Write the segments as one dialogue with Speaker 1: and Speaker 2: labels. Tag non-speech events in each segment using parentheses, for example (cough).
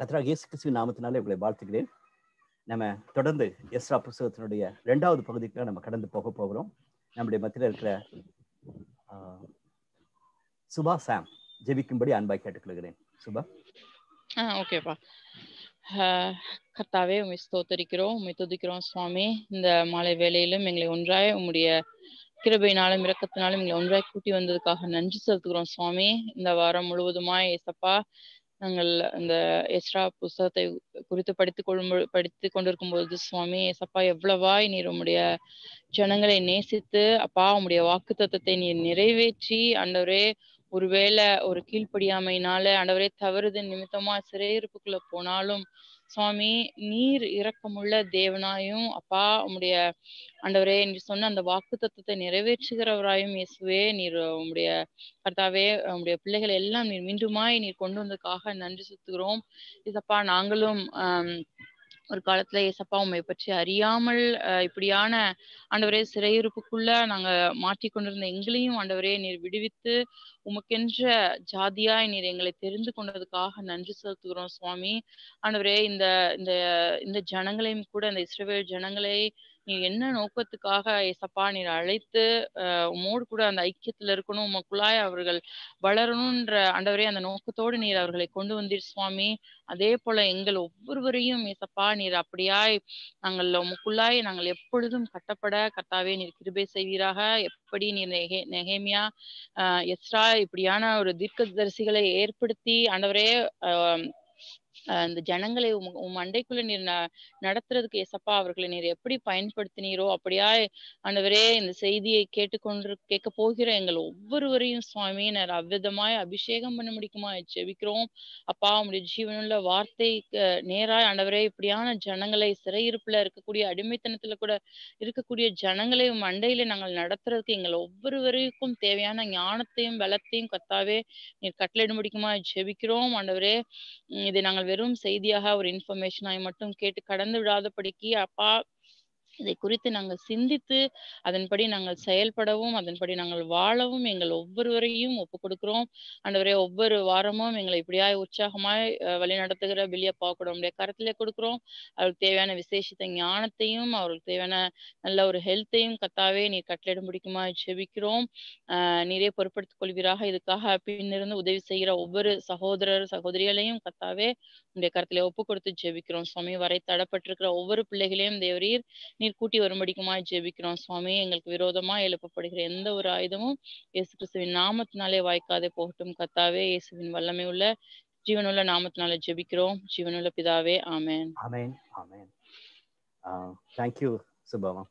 Speaker 1: கத்ரா இயேசு கிறிஸ்துவின் நாமத்தினாலே உங்களை வாழ்த்துகிறேன் நம்ம தொடர்ந்து எஸ்ரா புஸ்தகத்தினுடைய ரெண்டாவது பகுதிக்கு நம்ம கடந்து போக போகிறோம் நம்முடைய மத்தியில் இருக்கிற சுபா சாம் ஜெபிக்கும்படி அன்பாய் கேட்டுக்கொள்கிறேன் சுபா
Speaker 2: ஓகேப்பா கர்த்தாவே உண்மை ஸ்தோத்தரிக்கிறோம் உண்மை துதிக்கிறோம் சுவாமி இந்த மாலை வேலையிலும் எங்களை ஒன்றாய் உங்களுடைய கிருபையினாலும் இரக்கத்தினாலும் எங்களை ஒன்றாய் கூட்டி வந்ததுக்காக நன்றி செலுத்துகிறோம் சுவாமி இந்த வாரம் முழுவதுமாய் ஏசப்பா நாங்கள் அந்த எஸ்ரா புஸ்தகத்தை குறித்து படித்து கொள்ளும் படித்து கொண்டிருக்கும் போது சுவாமி சப்பா எவ்வளவாய் நீர் உம்முடைய ஜனங்களை நேசித்து அப்பா உம்முடைய வாக்கு தத்துவத்தை நீர் நிறைவேற்றி அண்டவரே ஒருவேளை ஒரு கீழ்ப்படியாமையினால அண்டவரே தவறுது நிமித்தமா சிறையிருப்புக்குள்ள போனாலும் சுவாமி நீர் இரக்கமுள்ள தேவனாயும் அப்பா உம்முடைய ஆண்டவரே என்று சொன்ன அந்த வாக்கு தத்துவத்தை நிறைவேற்றுகிறவராயும் இயேசுவே நீர் உம்முடைய கர்த்தாவே உம்முடைய பிள்ளைகளை எல்லாம் நீர் மீண்டுமாய் நீர் கொண்டு வந்ததுக்காக நன்றி சுத்துகிறோம் இதப்பா நாங்களும் ஆஹ் ஒரு காலத்துல ஏசப்பா உண்மை பற்றி அறியாமல் இப்படியான ஆண்டவரே சிறையிருப்புக்குள்ள நாங்க மாட்டிக்கொண்டிருந்த எங்களையும் ஆண்டவரே நீர் விடுவித்து உமக்கென்ற ஜாதியாய் நீர் எங்களை தெரிந்து கொண்டதுக்காக நன்றி செலுத்துகிறோம் சுவாமி ஆண்டவரே இந்த இந்த இந்த ஜனங்களையும் கூட இந்த இஸ்ரவேல் ஜனங்களை நீ என்ன நோக்கத்துக்காக ஏசப்பா நீர் அழைத்து உமோடு கூட அந்த ஐக்கியத்துல இருக்கணும் குழாய் அவர்கள் வளரணும்ன்ற ஆண்டவரே அந்த நோக்கத்தோடு நீர் அவர்களை கொண்டு வந்தீர் சுவாமி அதே போல எங்கள் ஒவ்வொருவரையும் ஏசப்பா நீர் அப்படியாய் நாங்கள் உமக்குள்ளாய் நாங்கள் எப்பொழுதும் கட்டப்பட கர்த்தாவே நீர் கிருபை செய்வீராக எப்படி நீர் நெகே நெகேமியா எஸ்ரா இப்படியான ஒரு தீர்க்க தரிசிகளை ஏற்படுத்தி ஆண்டவரே அந்த ஜனங்களை உம் மண்டைக்குள்ள நீர் நடத்துறதுக்கு எசப்பா அவர்களை நீர் எப்படி பயன்படுத்தினீரோ அப்படியா ஆண்டவரே இந்த செய்தியை கேட்டுக்கொண்டு கேட்க போகிற எங்கள் ஒவ்வொருவரையும் சுவாமி நான் அவ்விதமாய் அபிஷேகம் பண்ண முடிக்குமா ஜெபிக்கிறோம் அப்பா உங்களுடைய ஜீவனுள்ள வார்த்தை நேராய் ஆண்டவரே இப்படியான ஜனங்களை சிறையிருப்புல இருக்கக்கூடிய அடிமைத்தனத்துல கூட இருக்கக்கூடிய ஜனங்களை மண்டையில நாங்கள் நடத்துறதுக்கு எங்கள் ஒவ்வொருவருக்கும் தேவையான ஞானத்தையும் வளத்தையும் கத்தாவே நீர் கட்டளையிட முடிக்குமா ஜெபிக்கிறோம் ஆண்டவரே இதை நாங்கள் நாங்கள் வெறும் செய்தியாக ஒரு இன்ஃபர்மேஷனாய் மட்டும் கேட்டு கடந்து விடாதபடிக்கு அப்பா இதை குறித்து நாங்கள் சிந்தித்து அதன்படி நாங்கள் செயல்படவும் அதன்படி நாங்கள் வாழவும் எங்கள் ஒவ்வொருவரையும் ஒப்பு கொடுக்கிறோம் அண்டவரே ஒவ்வொரு வாரமும் எங்களை இப்படியாய் உற்சாகமாய் வழிநடத்துகிற பில்லியப்பா கூட உடைய கருத்திலே கொடுக்கிறோம் அவருக்கு தேவையான விசேஷத்த ஞானத்தையும் அவருக்கு தேவையான நல்ல ஒரு ஹெல்த்தையும் கத்தாவே நீ கட்டளிடம் பிடிக்குமா ஜெபிக்கிறோம் ஆஹ் நீரே பொருட்படுத்திக் கொள்வீராக இதுக்காக பின்னிருந்து உதவி செய்கிற ஒவ்வொரு சகோதரர் சகோதரிகளையும் கத்தாவே உடைய கருத்திலே ஒப்பு கொடுத்து ஜெபிக்கிறோம் சுவாமி வரை தடப்பட்டிருக்கிற ஒவ்வொரு பிள்ளைகளையும் தேவரீர் நீ நீர் கூட்டி வரும்படிக்குமா ஜெபிக்கிறோம் சுவாமி எங்களுக்கு விரோதமா எழுப்பப்படுகிற எந்த ஒரு ஆயுதமும் இயேசு கிறிஸ்துவின் நாமத்தினாலே வாய்க்காதே போகட்டும் கத்தாவே இயேசுவின் வல்லமை உள்ள ஜீவனுள்ள நாமத்தினாலே ஜெபிக்கிறோம் ஜீவனுள்ள பிதாவே ஆமேன் ஆமேன் ஆமேன்
Speaker 1: தேங்க்யூ சுபாமா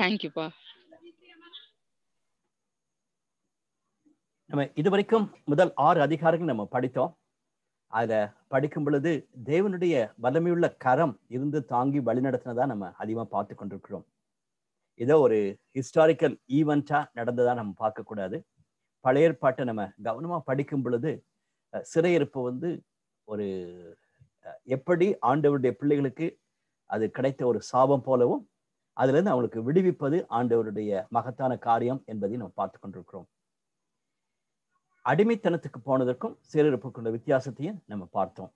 Speaker 1: தேங்க்யூப்பா நம்ம இது முதல் ஆறு அதிகாரங்கள் நம்ம படித்தோம் அத படிக்கும் பொழுது தேவனுடைய வல்லமையுள்ள கரம் இருந்து தாங்கி வழிநடத்தினதா நம்ம அதிகமாக பார்த்து கொண்டிருக்கிறோம் இதோ ஒரு ஹிஸ்டாரிக்கல் ஈவெண்டா நடந்ததா நம்ம பார்க்கக்கூடாது பழைய ஏற்பாட்டை நம்ம கவனமா படிக்கும் பொழுது சிறையிருப்பு வந்து ஒரு எப்படி ஆண்டவருடைய பிள்ளைகளுக்கு அது கிடைத்த ஒரு சாபம் போலவும் அதுலேருந்து அவங்களுக்கு விடுவிப்பது ஆண்டவருடைய மகத்தான காரியம் என்பதை நம்ம பார்த்து கொண்டிருக்கிறோம் அடிமைத்தனத்துக்கு போனதற்கும் சீரழிப்புக்கு கொண்ட வித்தியாசத்தையும் நம்ம பார்த்தோம்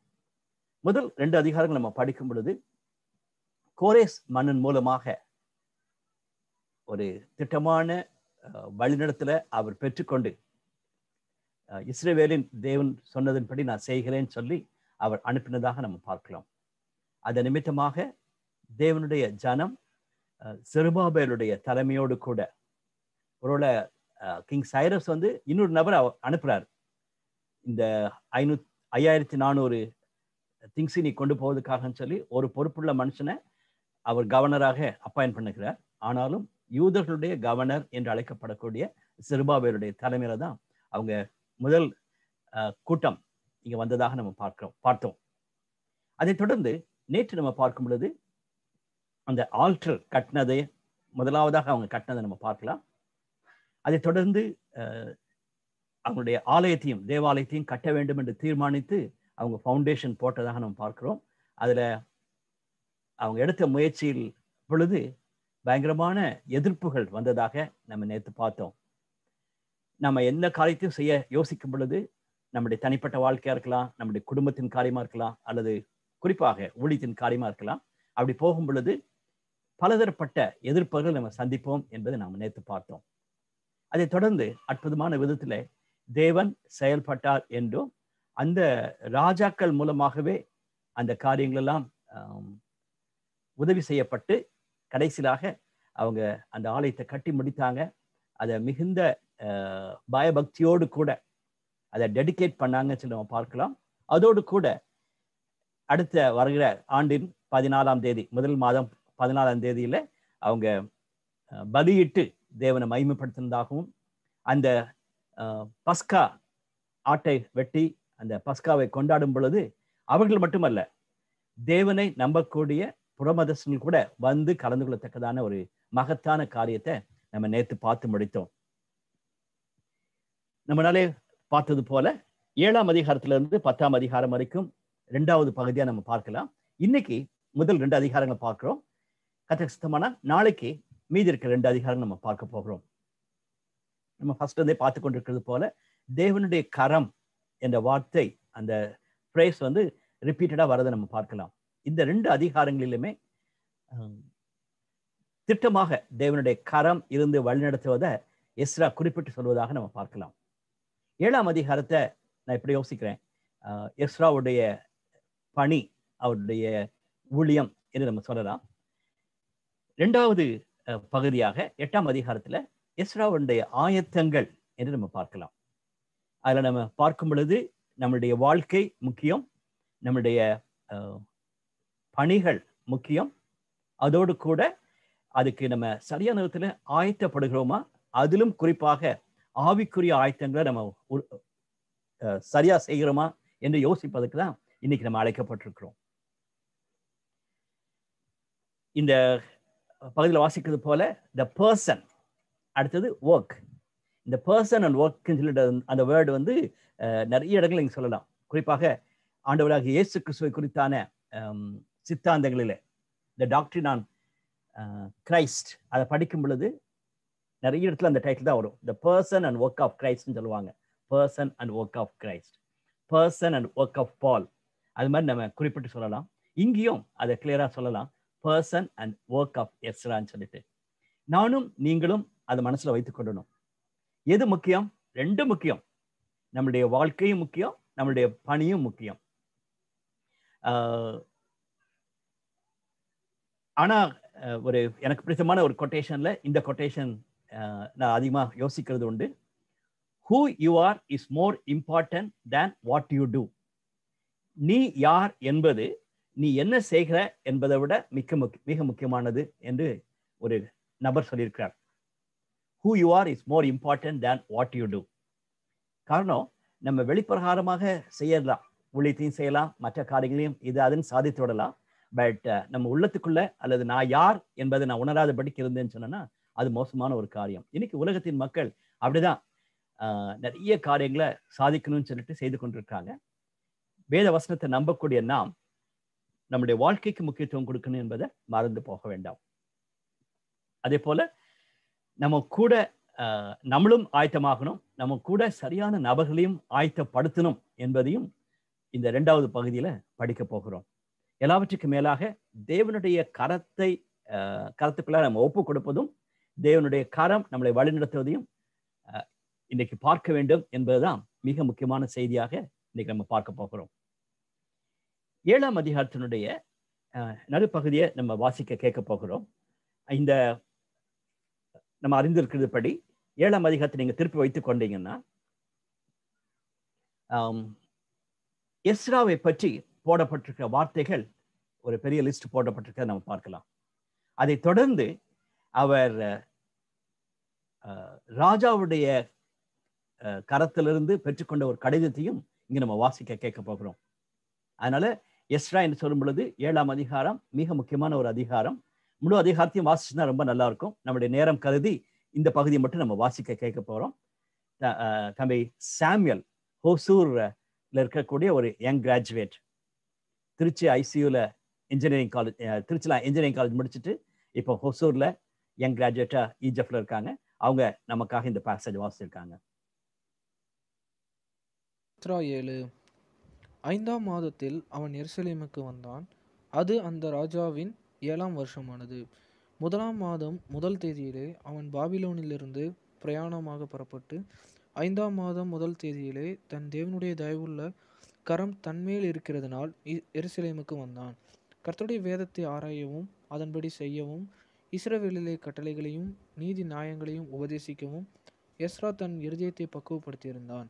Speaker 1: முதல் ரெண்டு அதிகாரங்கள் நம்ம படிக்கும் பொழுது கோரேஸ் மன்னன் மூலமாக ஒரு திட்டமான வழிநடத்துல அவர் பெற்றுக்கொண்டு இஸ்ரேவேலின் தேவன் சொன்னதன்படி நான் செய்கிறேன்னு சொல்லி அவர் அனுப்பினதாக நம்ம பார்க்கலாம் அது நிமித்தமாக தேவனுடைய ஜனம் செருபாபேலுடைய தலைமையோடு கூட ஒருவேளை கிங் சைரஸ் வந்து இன்னொரு நபர் அனுப்புறாரு இந்த ஐநூத் ஐயாயிரத்தி நானூறு திங்ஸை நீ கொண்டு போவதுக்காகன்னு சொல்லி ஒரு பொறுப்புள்ள மனுஷனை அவர் கவர்னராக அப்பாயின் பண்ணுகிறார் ஆனாலும் யூதர்களுடைய கவர்னர் என்று அழைக்கப்படக்கூடிய சிறுபாவேருடைய தலைமையில தான் அவங்க முதல் கூட்டம் இங்க வந்ததாக நம்ம பார்க்கிறோம் பார்த்தோம் அதைத் தொடர்ந்து நேற்று நம்ம பார்க்கும் பொழுது அந்த ஆல்டர் கட்டினதை முதலாவதாக அவங்க கட்டினதை நம்ம பார்க்கலாம் அதைத் தொடர்ந்து அவங்களுடைய ஆலயத்தையும் தேவாலயத்தையும் கட்ட வேண்டும் என்று தீர்மானித்து அவங்க ஃபவுண்டேஷன் போட்டதாக நம்ம பார்க்கிறோம் அதில் அவங்க எடுத்த முயற்சியில் பொழுது பயங்கரமான எதிர்ப்புகள் வந்ததாக நம்ம நேற்று பார்த்தோம் நம்ம எந்த காரியத்தையும் செய்ய யோசிக்கும் பொழுது நம்முடைய தனிப்பட்ட வாழ்க்கையாக இருக்கலாம் நம்முடைய குடும்பத்தின் காரியமாக இருக்கலாம் அல்லது குறிப்பாக ஊழியத்தின் காரியமாக இருக்கலாம் அப்படி போகும் பொழுது பலதரப்பட்ட எதிர்ப்புகள் நம்ம சந்திப்போம் என்பதை நாம் நேற்று பார்த்தோம் அதை தொடர்ந்து அற்புதமான விதத்தில் தேவன் செயல்பட்டார் என்றும் அந்த ராஜாக்கள் மூலமாகவே அந்த காரியங்களெல்லாம் உதவி செய்யப்பட்டு கடைசியாக அவங்க அந்த ஆலயத்தை கட்டி முடித்தாங்க அதை மிகுந்த பயபக்தியோடு கூட அதை டெடிகேட் பண்ணாங்கன்னு சொல்லி நம்ம பார்க்கலாம் அதோடு கூட அடுத்த வருகிற ஆண்டின் பதினாலாம் தேதி முதல் மாதம் பதினாலாம் தேதியில் அவங்க பலியிட்டு தேவனை மகிமைப்படுத்தினதாகவும் அந்த பஸ்கா ஆட்டை வெட்டி அந்த பஸ்காவை கொண்டாடும் பொழுது அவர்கள் மட்டுமல்ல தேவனை நம்பக்கூடிய புறமதர்சனில் கூட வந்து கலந்து கொள்ளத்தக்கதான ஒரு மகத்தான காரியத்தை நம்ம நேற்று பார்த்து முடித்தோம் நம்மளாலே பார்த்தது போல ஏழாம் அதிகாரத்திலிருந்து பத்தாம் அதிகாரம் வரைக்கும் ரெண்டாவது பகுதியாக நம்ம பார்க்கலாம் இன்னைக்கு முதல் ரெண்டு அதிகாரங்களை பார்க்கிறோம் கத்த சுத்தமான நாளைக்கு மீதி இருக்கிற ரெண்டு அதிகாரம் நம்ம பார்க்க போகிறோம் நம்ம ஃபர்ஸ்ட் வந்து பார்த்து கொண்டிருக்கிறது போல தேவனுடைய கரம் என்ற வார்த்தை அந்த ஃப்ரேஸ் வந்து ரிப்பீட்டடாக வரதை நம்ம பார்க்கலாம் இந்த ரெண்டு அதிகாரங்களிலுமே திட்டமாக தேவனுடைய கரம் இருந்து வழிநடத்துவதை எஸ்ரா குறிப்பிட்டு சொல்வதாக நம்ம பார்க்கலாம் ஏழாம் அதிகாரத்தை நான் இப்படி யோசிக்கிறேன் எஸ்ராவுடைய பணி அவருடைய ஊழியம் என்று நம்ம சொல்லலாம் ரெண்டாவது பகுதியாக எட்டாம் அதிகாரத்தில் இஸ்ராவுடைய ஆயத்தங்கள் என்று நம்ம பார்க்கலாம் அதில் நம்ம பார்க்கும் பொழுது நம்மளுடைய வாழ்க்கை முக்கியம் நம்முடைய பணிகள் முக்கியம் அதோடு கூட அதுக்கு நம்ம சரியான நேரத்தில் ஆயத்தப்படுகிறோமா அதிலும் குறிப்பாக ஆவிக்குரிய ஆயத்தங்களை நம்ம சரியா செய்கிறோமா என்று யோசிப்பதற்கு தான் இன்னைக்கு நம்ம அழைக்கப்பட்டிருக்கிறோம் இந்த பகுதியில் வாசிக்கிறது போல த பர்சன் அடுத்தது ஒர்க் இந்த பர்சன் அண்ட் ஒர்க்குன்னு சொல்லிட்டு அந்த வேர்டு வந்து நிறைய இடங்கள் இங்கே சொல்லலாம் குறிப்பாக ஆண்டவராக இயேசு கிறிஸ்துவை குறித்தான சித்தாந்தங்களில் இந்த டாக்டரி நான் கிரைஸ்ட் அதை படிக்கும் பொழுது நிறைய இடத்துல அந்த டைட்டில் தான் வரும் the person and work of கிரைஸ்ட்னு சொல்லுவாங்க person and work of Christ person and work of Paul அது மாதிரி நம்ம குறிப்பிட்டு சொல்லலாம் இங்கேயும் அதை கிளியராக சொல்லலாம் பர்சன் அண்ட் ஒர்க் ஆஃப் எஸ்ரான்னு சொல்லிட்டு நானும் நீங்களும் அதை மனசில் வைத்து கொள்ளணும் எது முக்கியம் ரெண்டும் முக்கியம் நம்மளுடைய வாழ்க்கையும் முக்கியம் நம்மளுடைய பணியும் முக்கியம் ஆனால் ஒரு எனக்கு பிடித்தமான ஒரு கொட்டேஷனில் இந்த கொட்டேஷன் நான் அதிகமாக யோசிக்கிறது உண்டு who you are is more important than what you do நீ யார் என்பது நீ என்ன செய்கிற என்பதை விட மிக மிக முக்கியமானது என்று ஒரு நபர் சொல்லியிருக்கிறார் who you are is more important than what you do காரணம் நம்ம வெளிப்பிரகாரமாக செய்யலாம் உள்ளத்தையும் செய்யலாம் மற்ற காரியங்களையும் இது அதுன்னு சாதித்து விடலாம் பட் நம்ம உள்ளத்துக்குள்ள அல்லது நான் யார் என்பதை நான் உணராதபடிக்கு இருந்தேன்னு சொன்னேன்னா அது மோசமான ஒரு காரியம் இன்னைக்கு உலகத்தின் மக்கள் அப்படிதான் நிறைய காரியங்களை சாதிக்கணும்னு சொல்லிட்டு செய்து கொண்டிருக்காங்க வேத வசனத்தை நம்பக்கூடிய நாம் நம்முடைய வாழ்க்கைக்கு முக்கியத்துவம் கொடுக்கணும் என்பதை மறந்து போக வேண்டாம் அதே போல நம்ம கூட நம்மளும் ஆயத்தமாகணும் நம்ம கூட சரியான நபர்களையும் ஆயத்தப்படுத்தணும் என்பதையும் இந்த ரெண்டாவது பகுதியில் படிக்க போகிறோம் எல்லாவற்றுக்கும் மேலாக தேவனுடைய கரத்தை கரத்துக்குள்ள நம்ம ஒப்பு கொடுப்பதும் தேவனுடைய கரம் நம்மளை வழிநடத்துவதையும் இன்னைக்கு பார்க்க வேண்டும் என்பதுதான் மிக முக்கியமான செய்தியாக இன்னைக்கு நம்ம பார்க்க போகிறோம் ஏழாம் அதிகாரத்தினுடைய நடுப்பகுதியை நம்ம வாசிக்க கேட்க போகிறோம் இந்த நம்ம அறிந்திருக்கிறது படி ஏழாம் அதிகாரத்தை நீங்கள் திருப்பி வைத்து கொண்டீங்கன்னா எஸ்ராவை பற்றி போடப்பட்டிருக்கிற வார்த்தைகள் ஒரு பெரிய லிஸ்ட் போடப்பட்டிருக்க நம்ம பார்க்கலாம் அதை தொடர்ந்து அவர் ராஜாவுடைய கரத்திலிருந்து பெற்றுக்கொண்ட ஒரு கடிதத்தையும் இங்கே நம்ம வாசிக்க கேட்க போகிறோம் அதனால எஸ்ரா என்று சொல்லும் பொழுது ஏழாம் அதிகாரம் மிக முக்கியமான ஒரு அதிகாரம் முழு அதிகாரத்தையும் வாசிச்சுன்னா ரொம்ப நல்லா இருக்கும் நம்முடைய நேரம் கருதி இந்த பகுதியை மட்டும் நம்ம வாசிக்க கேட்க போகிறோம் தம்பி சாமியல் ஹோசூர்ல இருக்கக்கூடிய ஒரு யங் கிராஜுவேட் திருச்சி ஐசியூல இன்ஜினியரிங் காலேஜ் திருச்சியில் இன்ஜினியரிங் காலேஜ் முடிச்சுட்டு இப்போ ஹொசூரில் யங் கிராஜுவேட்டாக ஈஜப்டில் இருக்காங்க அவங்க நமக்காக இந்த பேசேஜ் வாசிச்சிருக்காங்க
Speaker 3: ஏழு ஐந்தாம் மாதத்தில் அவன் எருசலேமுக்கு வந்தான் அது அந்த ராஜாவின் ஏழாம் வருஷமானது முதலாம் மாதம் முதல் தேதியிலே அவன் பாபிலோனிலிருந்து பிரயாணமாக புறப்பட்டு ஐந்தாம் மாதம் முதல் தேதியிலே தன் தேவனுடைய தயவுள்ள கரம் தன்மேல் இருக்கிறதுனால் எருசலேமுக்கு வந்தான் கர்த்தருடைய வேதத்தை ஆராயவும் அதன்படி செய்யவும் இஸ்ரவேலிலே கட்டளைகளையும் நீதி நியாயங்களையும் உபதேசிக்கவும் எஸ்ரா தன் இருதயத்தை பக்குவப்படுத்தியிருந்தான்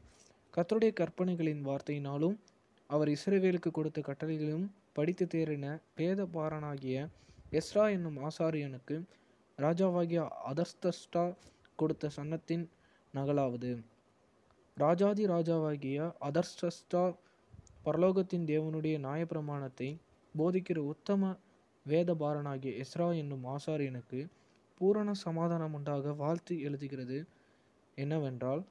Speaker 3: கர்த்தருடைய கற்பனைகளின் வார்த்தையினாலும் அவர் இஸ்ரவேலுக்கு கொடுத்த கட்டளைகளும் படித்து தேறின பேத பாரனாகிய எஸ்ரா என்னும் ஆசாரியனுக்கு ராஜாவாகிய அதஸ்தஸ்டா கொடுத்த சன்னத்தின் நகலாவது ராஜாதி ராஜாவாகிய அதர்ஸ்டஸ்டா பரலோகத்தின் தேவனுடைய நியாயப்பிரமாணத்தை போதிக்கிற உத்தம வேதபாரனாகிய எஸ்ரா என்னும் ஆசாரியனுக்கு பூரண சமாதானம் உண்டாக வாழ்த்து எழுதுகிறது என்னவென்றால்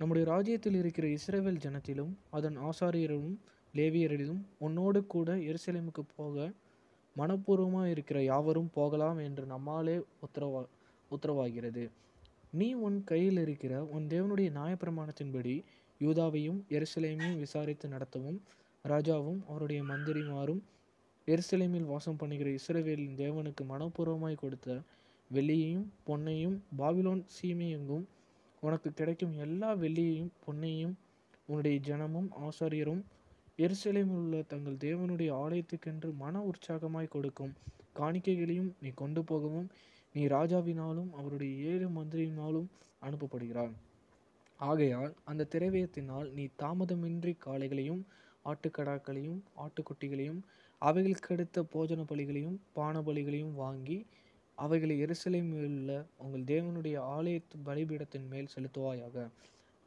Speaker 3: நம்முடைய ராஜ்யத்தில் இருக்கிற இஸ்ரேவேல் ஜனத்திலும் அதன் ஆசாரியரும் லேவியரிலும் உன்னோடு கூட எருசலேமுக்கு போக மனப்பூர்வமாக இருக்கிற யாவரும் போகலாம் என்று நம்மாலே உத்தரவா உத்தரவாகிறது நீ உன் கையில் இருக்கிற உன் தேவனுடைய நியாயப்பிரமாணத்தின்படி யூதாவையும் எருசலேமையும் விசாரித்து நடத்தவும் ராஜாவும் அவருடைய மந்திரிமாரும் எருசலேமில் வாசம் பண்ணுகிற இஸ்ரவேலின் தேவனுக்கு மனப்பூர்வமாய் கொடுத்த வெள்ளியையும் பொன்னையும் பாபிலோன் சீமையெங்கும் உனக்கு கிடைக்கும் எல்லா வெள்ளியையும் பொன்னையும் உன்னுடைய ஜனமும் ஆசாரியரும் எருசலேமில் உள்ள தங்கள் தேவனுடைய ஆலயத்துக்கென்று மன உற்சாகமாய் கொடுக்கும் காணிக்கைகளையும் நீ கொண்டு போகவும் நீ ராஜாவினாலும் அவருடைய ஏழு மந்திரியினாலும் அனுப்பப்படுகிறார் ஆகையால் அந்த திரவியத்தினால் நீ தாமதமின்றி காளைகளையும் ஆட்டுக்கடாக்களையும் ஆட்டுக்குட்டிகளையும் கெடுத்த போஜன பலிகளையும் பான பலிகளையும் வாங்கி அவைகளை எருசலேமில் உள்ள உங்கள் தேவனுடைய ஆலயத்து பலிபீடத்தின் மேல் செலுத்துவாயாக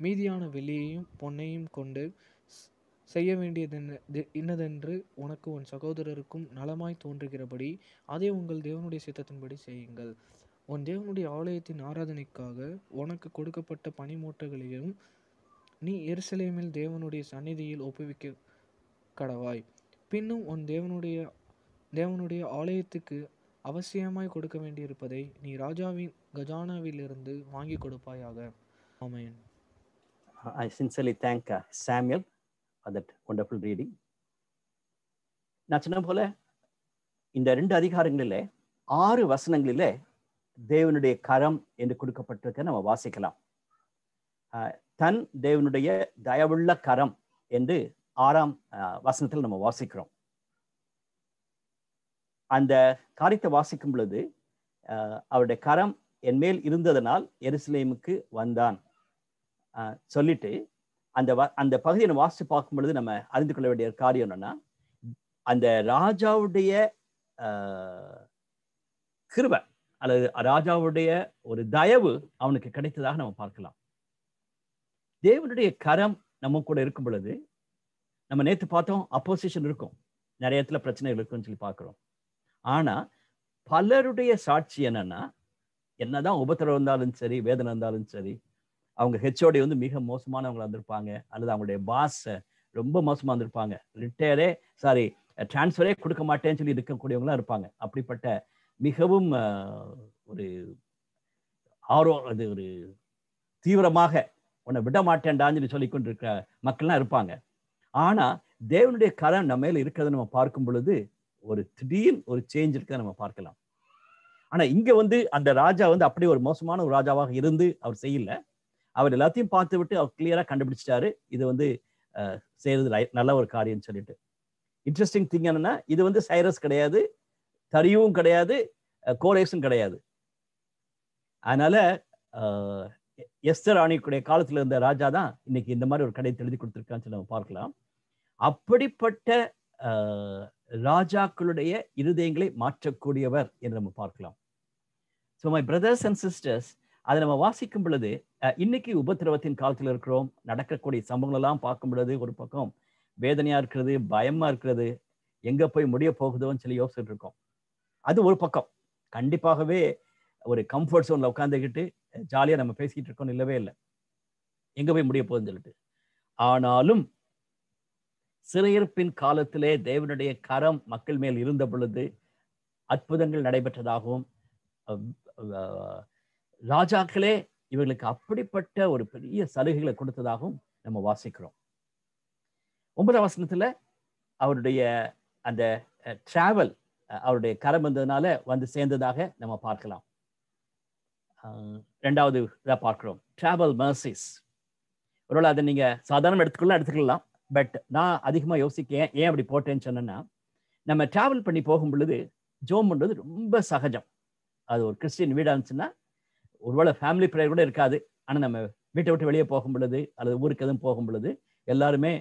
Speaker 3: மீதியான வெள்ளியையும் பொன்னையும் கொண்டு செய்ய வேண்டியதென்ன இன்னதென்று உனக்கு உன் சகோதரருக்கும் நலமாய் தோன்றுகிறபடி அதை உங்கள் தேவனுடைய சித்தத்தின்படி செய்யுங்கள் உன் தேவனுடைய ஆலயத்தின் ஆராதனைக்காக உனக்கு கொடுக்கப்பட்ட பனிமூட்டைகளையும் நீ எருசலேமில் தேவனுடைய சந்நிதியில் ஒப்புவிக்க கடவாய் பின்னும் உன் தேவனுடைய தேவனுடைய ஆலயத்துக்கு அவசியமாய் கொடுக்க வேண்டியிருப்பதை நீ ராஜாவின் கஜானாவிலிருந்து வாங்கி கொடுப்பாயாக ஆமையன்
Speaker 1: I sincerely thank uh, Samuel at that நான் சொன்ன போல இந்த ரெண்டு அதிகாரங்களிலே ஆறு வசனங்களிலே தேவனுடைய கரம் என்று கொடுக்கப்பட்டிருக்க நம்ம வாசிக்கலாம் தன் தேவனுடைய தயவுள்ள கரம் என்று ஆறாம் வசனத்தில் நம்ம வாசிக்கிறோம் அந்த காரியத்தை வாசிக்கும் பொழுது அவருடைய கரம் என் மேல் இருந்ததனால் எருசலேமுக்கு வந்தான் சொல்லிட்டு அந்த அந்த பகுதியை நம்ம வாசித்து பார்க்கும் பொழுது நம்ம அறிந்து கொள்ள வேண்டிய காரியம் என்னன்னா அந்த ராஜாவுடைய கிருப அல்லது ராஜாவுடைய ஒரு தயவு அவனுக்கு கிடைத்ததாக நம்ம பார்க்கலாம் தேவனுடைய கரம் நம்ம கூட இருக்கும் பொழுது நம்ம நேற்று பார்த்தோம் அப்போசிஷன் இருக்கும் நிறைய இடத்துல பிரச்சனைகள் இருக்கும்னு சொல்லி பார்க்குறோம் ஆனால் பலருடைய சாட்சி என்னன்னா என்னதான் உபத்திரம் இருந்தாலும் சரி வேதனை இருந்தாலும் சரி அவங்க ஹெச்ஓடி வந்து மிக மோசமானவங்களா இருந்திருப்பாங்க அல்லது அவங்களுடைய பாஸ் ரொம்ப மோசமாக இருந்திருப்பாங்க ரிட்டையரே சாரி டிரான்ஸ்ஃபரே கொடுக்க மாட்டேன்னு சொல்லி இருக்கக்கூடியவங்களாம் இருப்பாங்க அப்படிப்பட்ட மிகவும் ஒரு ஆர்வம் அது ஒரு தீவிரமாக உன்னை விட மாட்டேன்டான்னு சொல்லி சொல்லி கொண்டிருக்கிற மக்கள்லாம் இருப்பாங்க ஆனால் தேவனுடைய கரம் நம்ம மேல இருக்கிறத நம்ம பார்க்கும் பொழுது ஒரு திடீர்னு ஒரு சேஞ்ச் இருக்கிறத நம்ம பார்க்கலாம் ஆனால் இங்கே வந்து அந்த ராஜா வந்து அப்படி ஒரு மோசமான ஒரு ராஜாவாக இருந்து அவர் செய்யலை அவர் எல்லாத்தையும் பார்த்து விட்டு அவர் கிளியராக கண்டுபிடிச்சிட்டாரு இது வந்து செய்யறது நல்ல ஒரு காரியம்னு சொல்லிட்டு இன்ட்ரெஸ்டிங் திங் என்னன்னா இது வந்து சைரஸ் கிடையாது தரியும் கிடையாது கோரேஸும் கிடையாது அதனால எஸ்டர் ஆணிக்குடைய காலத்தில் இருந்த ராஜா தான் இன்னைக்கு இந்த மாதிரி ஒரு கடையை எழுதி கொடுத்துருக்கான்னு சொல்லி நம்ம பார்க்கலாம் அப்படிப்பட்ட ராஜாக்களுடைய இருதயங்களை மாற்றக்கூடியவர் என்று நம்ம பார்க்கலாம் so my brothers and sisters அதை நம்ம வாசிக்கும் பொழுது இன்னைக்கு உபத்திரவத்தின் காலத்தில் இருக்கிறோம் நடக்கக்கூடிய சம்பவங்கள் எல்லாம் பார்க்கும் பொழுது ஒரு பக்கம் வேதனையா இருக்கிறது பயமா இருக்கிறது எங்க போய் முடிய போகுதோன்னு சொல்லி யோசிச்சுட்டு இருக்கோம் அது ஒரு பக்கம் கண்டிப்பாகவே ஒரு கம்ஃபர்ட் சோன்ல உட்காந்துக்கிட்டு ஜாலியா நம்ம பேசிக்கிட்டு இருக்கோம் இல்லவே இல்லை எங்க போய் முடிய போகுதுன்னு சொல்லிட்டு ஆனாலும் சிறையிருப்பின் காலத்திலே தேவனுடைய கரம் மக்கள் மேல் இருந்த பொழுது அற்புதங்கள் நடைபெற்றதாகவும் ராஜாக்களே இவர்களுக்கு அப்படிப்பட்ட ஒரு பெரிய சலுகைகளை கொடுத்ததாகவும் நம்ம வாசிக்கிறோம் ஒன்பதாம் வசனத்துல அவருடைய அந்த டிராவல் அவருடைய கரம் வந்ததுனால வந்து சேர்ந்ததாக நம்ம பார்க்கலாம் ரெண்டாவது இதாக பார்க்கிறோம் டிராவல் மர்சிஸ் ஒருவேளை அதை நீங்க சாதாரண எடுத்துக்கலாம் எடுத்துக்கலாம் பட் நான் அதிகமாக யோசிக்கேன் ஏன் அப்படி போட்டேன்னு சொன்னேன்னா நம்ம டிராவல் பண்ணி போகும் பொழுது ஜோம் பண்ணுறது ரொம்ப சகஜம் அது ஒரு கிறிஸ்டின் வீடாக இருந்துச்சுன்னா ஒருவேளை ஃபேமிலி ப்ரேயர் கூட இருக்காது ஆனால் நம்ம வீட்டை விட்டு வெளியே போகும் பொழுது அல்லது ஊருக்கு எதுவும் போகும் பொழுது எல்லாருமே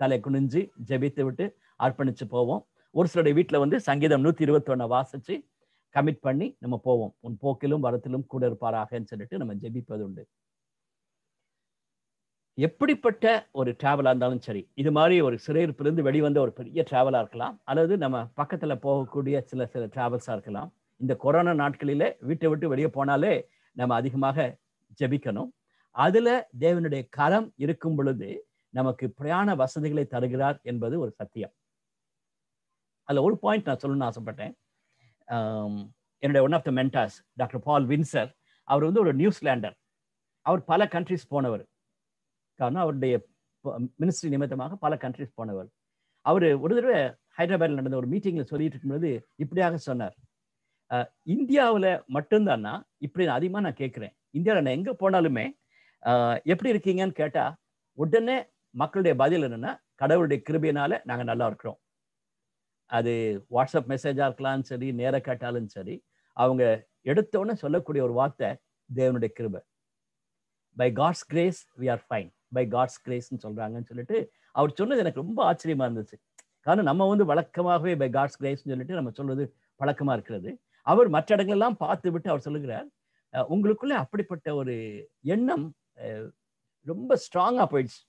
Speaker 1: தலை குனிஞ்சு ஜெபித்து விட்டு அர்ப்பணித்து போவோம் ஒரு சிலருடைய வீட்டில் வந்து சங்கீதம் நூற்றி இருபத்தொன்னு வாசித்து கமிட் பண்ணி நம்ம போவோம் உன் போக்கிலும் வரத்திலும் கூட இருப்பாராகன்னு சொல்லிட்டு நம்ம ஜெபிப்பது உண்டு எப்படிப்பட்ட ஒரு டிராவலாக இருந்தாலும் சரி இது மாதிரி ஒரு சிறையிருப்பிலிருந்து வெளிவந்த ஒரு பெரிய டிராவலாக இருக்கலாம் அல்லது நம்ம பக்கத்தில் போகக்கூடிய சில சில டிராவல்ஸாக இருக்கலாம் இந்த கொரோனா நாட்களிலே வீட்டை விட்டு வெளியே போனாலே நம்ம அதிகமாக ஜபிக்கணும் அதுல தேவனுடைய கரம் இருக்கும் பொழுது நமக்கு பிரயாண வசதிகளை தருகிறார் என்பது ஒரு சத்தியம் அதுல ஒரு பாயிண்ட் நான் சொல்லணும்னு ஆசைப்பட்டேன் என்னுடைய one of the mentors doctor Paul Winsor அவர் வந்து ஒரு நியூசிலாண்டர் அவர் பல கண்ட்ரிஸ் போனவர் காரணம் அவருடைய மினிஸ்ட்ரி நிமித்தமாக பல கண்ட்ரிஸ் போனவர் அவர் ஒரு தடவை ஹைதராபாத்தில் நடந்த ஒரு மீட்டிங்கில் சொல்லிட்டு இருக்கும்போது இப்படியாக சொன்னார் இந்தியாவில் மட்டும்தானா இப்படி நான் அதிகமாக நான் கேட்குறேன் இந்தியாவில் நான் எங்கே போனாலுமே எப்படி இருக்கீங்கன்னு கேட்டால் உடனே மக்களுடைய பதில் என்னென்னா கடவுளுடைய கிருபியினால நாங்கள் நல்லா இருக்கிறோம் அது வாட்ஸ்அப் மெசேஜாக இருக்கலாம் சரி நேர கேட்டாலும் சரி அவங்க எடுத்தோடனே சொல்லக்கூடிய ஒரு வார்த்தை தேவனுடைய கிருபை by God's grace we are fine by God's கிரேஸ்ன்னு சொல்கிறாங்கன்னு சொல்லிட்டு அவர் சொன்னது எனக்கு ரொம்ப ஆச்சரியமாக இருந்துச்சு காரணம் நம்ம வந்து வழக்கமாகவே பை காட்ஸ் கிரேஸ்ன்னு சொல்லிட்டு நம்ம சொல்வது பழக்கமாக இருக்கிறது அவர் மற்ற இடங்களெல்லாம் பார்த்து விட்டு அவர் சொல்லுகிறார் உங்களுக்குள்ள அப்படிப்பட்ட ஒரு எண்ணம் ரொம்ப ஸ்ட்ராங்காக போயிடுச்சு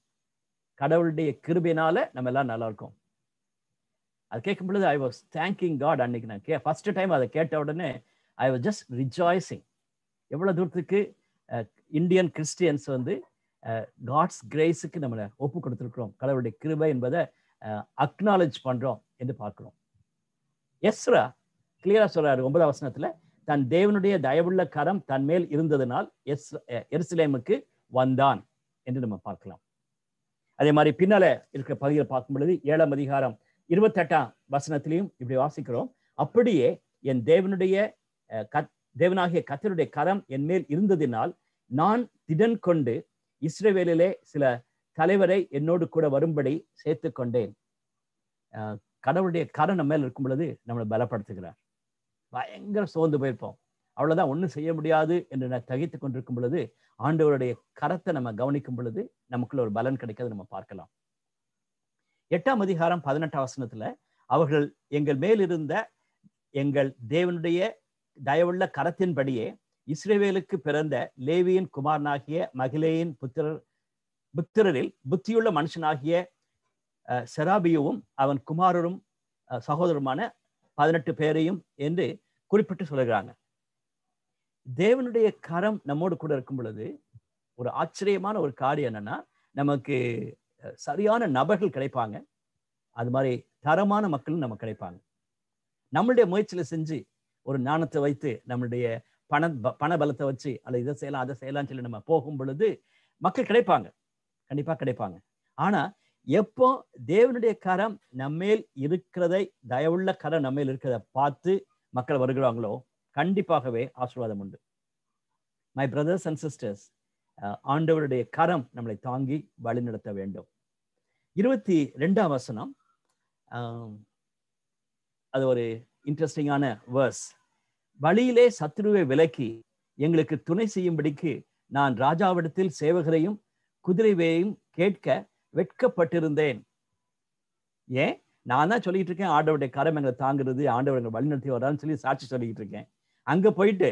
Speaker 1: கடவுளுடைய கிருபினால நம்ம எல்லாம் நல்லா இருக்கும் அது கேட்கும் பொழுது ஐ வாஸ் தேங்கிங் காட் அன்னைக்கு நான் கே ஃபர்ஸ்ட் டைம் அதை கேட்ட உடனே ஐ வாஸ் ஜஸ்ட் ரிஜாய்ஸிங் எவ்வளோ தூரத்துக்கு இந்தியன் கிறிஸ்டியன்ஸ் வந்து காட்ஸ் கிரேஸுக்கு நம்மளை ஒப்பு கொடுத்துருக்குறோம் கடவுளுடைய கிருபை என்பதை அக்னாலேஜ் பண்ணுறோம் என்று பார்க்குறோம் எஸ்ரா கிளியரா சொல்றாரு ஒன்பதாம் வசனத்துல தன் தேவனுடைய தயவுள்ள கரம் தன் மேல் இருந்ததுனால் எஸ் எருசலேமுக்கு வந்தான் என்று நம்ம பார்க்கலாம் அதே மாதிரி பின்னால இருக்கிற பகுதியில் பார்க்கும் பொழுது ஏழாம் அதிகாரம் இருபத்தெட்டாம் வசனத்திலையும் இப்படி வாசிக்கிறோம் அப்படியே என் தேவனுடைய கத் தேவனாகிய கத்தருடைய கரம் என் மேல் இருந்ததினால் நான் திடன் கொண்டு இஸ்ரேவேலிலே சில தலைவரை என்னோடு கூட வரும்படி சேர்த்து கொண்டேன் கடவுளுடைய கரம் நம்ம மேல் இருக்கும் பொழுது நம்மளை பலப்படுத்துகிறார் பயங்கர சோர்ந்து போயிருப்போம் அவ்வளோதான் ஒன்றும் செய்ய முடியாது என்று நான் தகித்து கொண்டிருக்கும் பொழுது ஆண்டவருடைய கரத்தை நம்ம கவனிக்கும் பொழுது நமக்குள்ள ஒரு பலன் கிடைக்காது நம்ம பார்க்கலாம் எட்டாம் அதிகாரம் பதினெட்டாம் வசனத்துல அவர்கள் எங்கள் மேல் இருந்த எங்கள் தேவனுடைய தயவுள்ள கரத்தின்படியே இஸ்ரேவேலுக்கு பிறந்த லேவியின் குமாரனாகிய மகிலேயின் புத்திரர் புத்திரரில் புத்தியுள்ள மனுஷனாகிய செராபியுவும் அவன் குமாரரும் சகோதரருமான பதினெட்டு பேரையும் என்று குறிப்பிட்டு சொல்லுகிறாங்க தேவனுடைய கரம் நம்மோடு கூட இருக்கும் பொழுது ஒரு ஆச்சரியமான ஒரு காரியம் என்னன்னா நமக்கு சரியான நபர்கள் கிடைப்பாங்க அது மாதிரி தரமான மக்களும் நமக்கு கிடைப்பாங்க நம்மளுடைய முயற்சியில செஞ்சு ஒரு நாணத்தை வைத்து நம்மளுடைய பண பண பலத்தை வச்சு அல்லது இதை செய்யலாம் அதை செய்யலாம்னு சொல்லி நம்ம போகும் பொழுது மக்கள் கிடைப்பாங்க கண்டிப்பா கிடைப்பாங்க ஆனா எப்போ தேவனுடைய கரம் நம்மேல் இருக்கிறதை தயவுள்ள கரம் நம்மேல் இருக்கிறத பார்த்து மக்கள் வருகிறாங்களோ கண்டிப்பாகவே ஆசீர்வாதம் உண்டு மை பிரதர்ஸ் அண்ட் சிஸ்டர்ஸ் ஆண்டவருடைய கரம் நம்மளை தாங்கி வழிநடத்த வேண்டும் இருபத்தி ரெண்டாம் வசனம் அது ஒரு இன்ட்ரெஸ்டிங்கான வேர்ஸ் வழியிலே சத்ருவை விலக்கி எங்களுக்கு துணை செய்யும்படிக்கு நான் ராஜாவிடத்தில் சேவகரையும் குதிரைவையும் கேட்க வெட்கப்பட்டிருந்தேன் ஏன் நான் தான் சொல்லிட்டு இருக்கேன் ஆண்டவருடைய கரம் எங்களை தாங்குறது ஆண்டவர் எங்களை வழிநடத்தி வர்றான்னு சொல்லி சாட்சி சொல்லிக்கிட்டு இருக்கேன் அங்கே போயிட்டு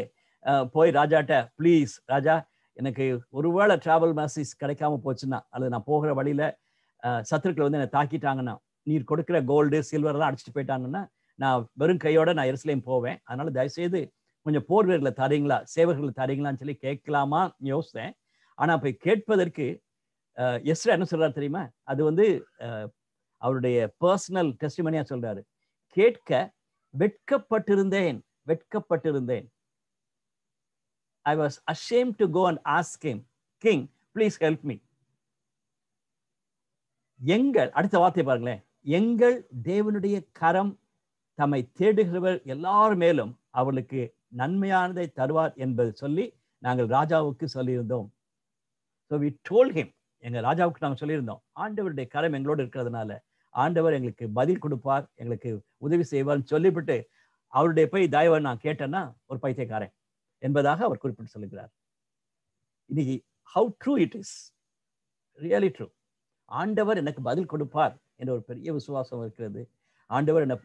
Speaker 1: போய் ராஜாட்ட ப்ளீஸ் ராஜா எனக்கு ஒருவேளை டிராவல் மெசேஜ் கிடைக்காம போச்சுன்னா அல்லது நான் போகிற வழியில சத்துருக்களை வந்து என்னை தாக்கிட்டாங்கன்னா நீர் கொடுக்குற கோல்டு எல்லாம் அடிச்சுட்டு போயிட்டாங்கன்னா நான் வெறும் கையோட நான் எரிசிலையும் போவேன் அதனால தயவுசெய்து கொஞ்சம் போர் வீரர்களை தரீங்களா சேவர்களை தரீங்களான்னு சொல்லி கேட்கலாமா யோசித்தேன் ஆனால் போய் கேட்பதற்கு எஸ்ரா என்ன சொல்றாரு தெரியுமா அது வந்து அவருடைய பர்சனல் டெஸ்டிமனியா சொல்றாரு கேட்க வெட்கப்பட்டிருந்தேன் வெட்கப்பட்டிருந்தேன் I was ashamed to go and ask him king please help me எங்கள் அடுத்த வார்த்தை பாருங்களேன் எங்கள் தேவனுடைய கரம் தம்மை தேடுகிறவர் எல்லார் மேலும் அவளுக்கு நன்மையானதை தருவார் என்பது சொல்லி நாங்கள் ராஜாவுக்கு சொல்லியிருந்தோம் ஸோ வி டோல் ஹிம் எங்கள் ராஜாவுக்கு நாங்கள் சொல்லியிருந்தோம் ஆண்டவருடைய கரம் எங்களோடு இருக்கிறதுனால ஆண்டவர் எங்களுக்கு பதில் கொடுப்பார் எங்களுக்கு உதவி செய்வார்னு சொல்லிவிட்டு அவருடைய போய் தயவை நான் கேட்டேன்னா ஒரு பைத்தியக்காரன் என்பதாக அவர் குறிப்பிட்டு சொல்லுகிறார் இன்னைக்கு how true it is really true ஆண்டவர் எனக்கு பதில் கொடுப்பார் என்ற ஒரு பெரிய விசுவாசம் இருக்கிறது ஆண்டவர் என்னை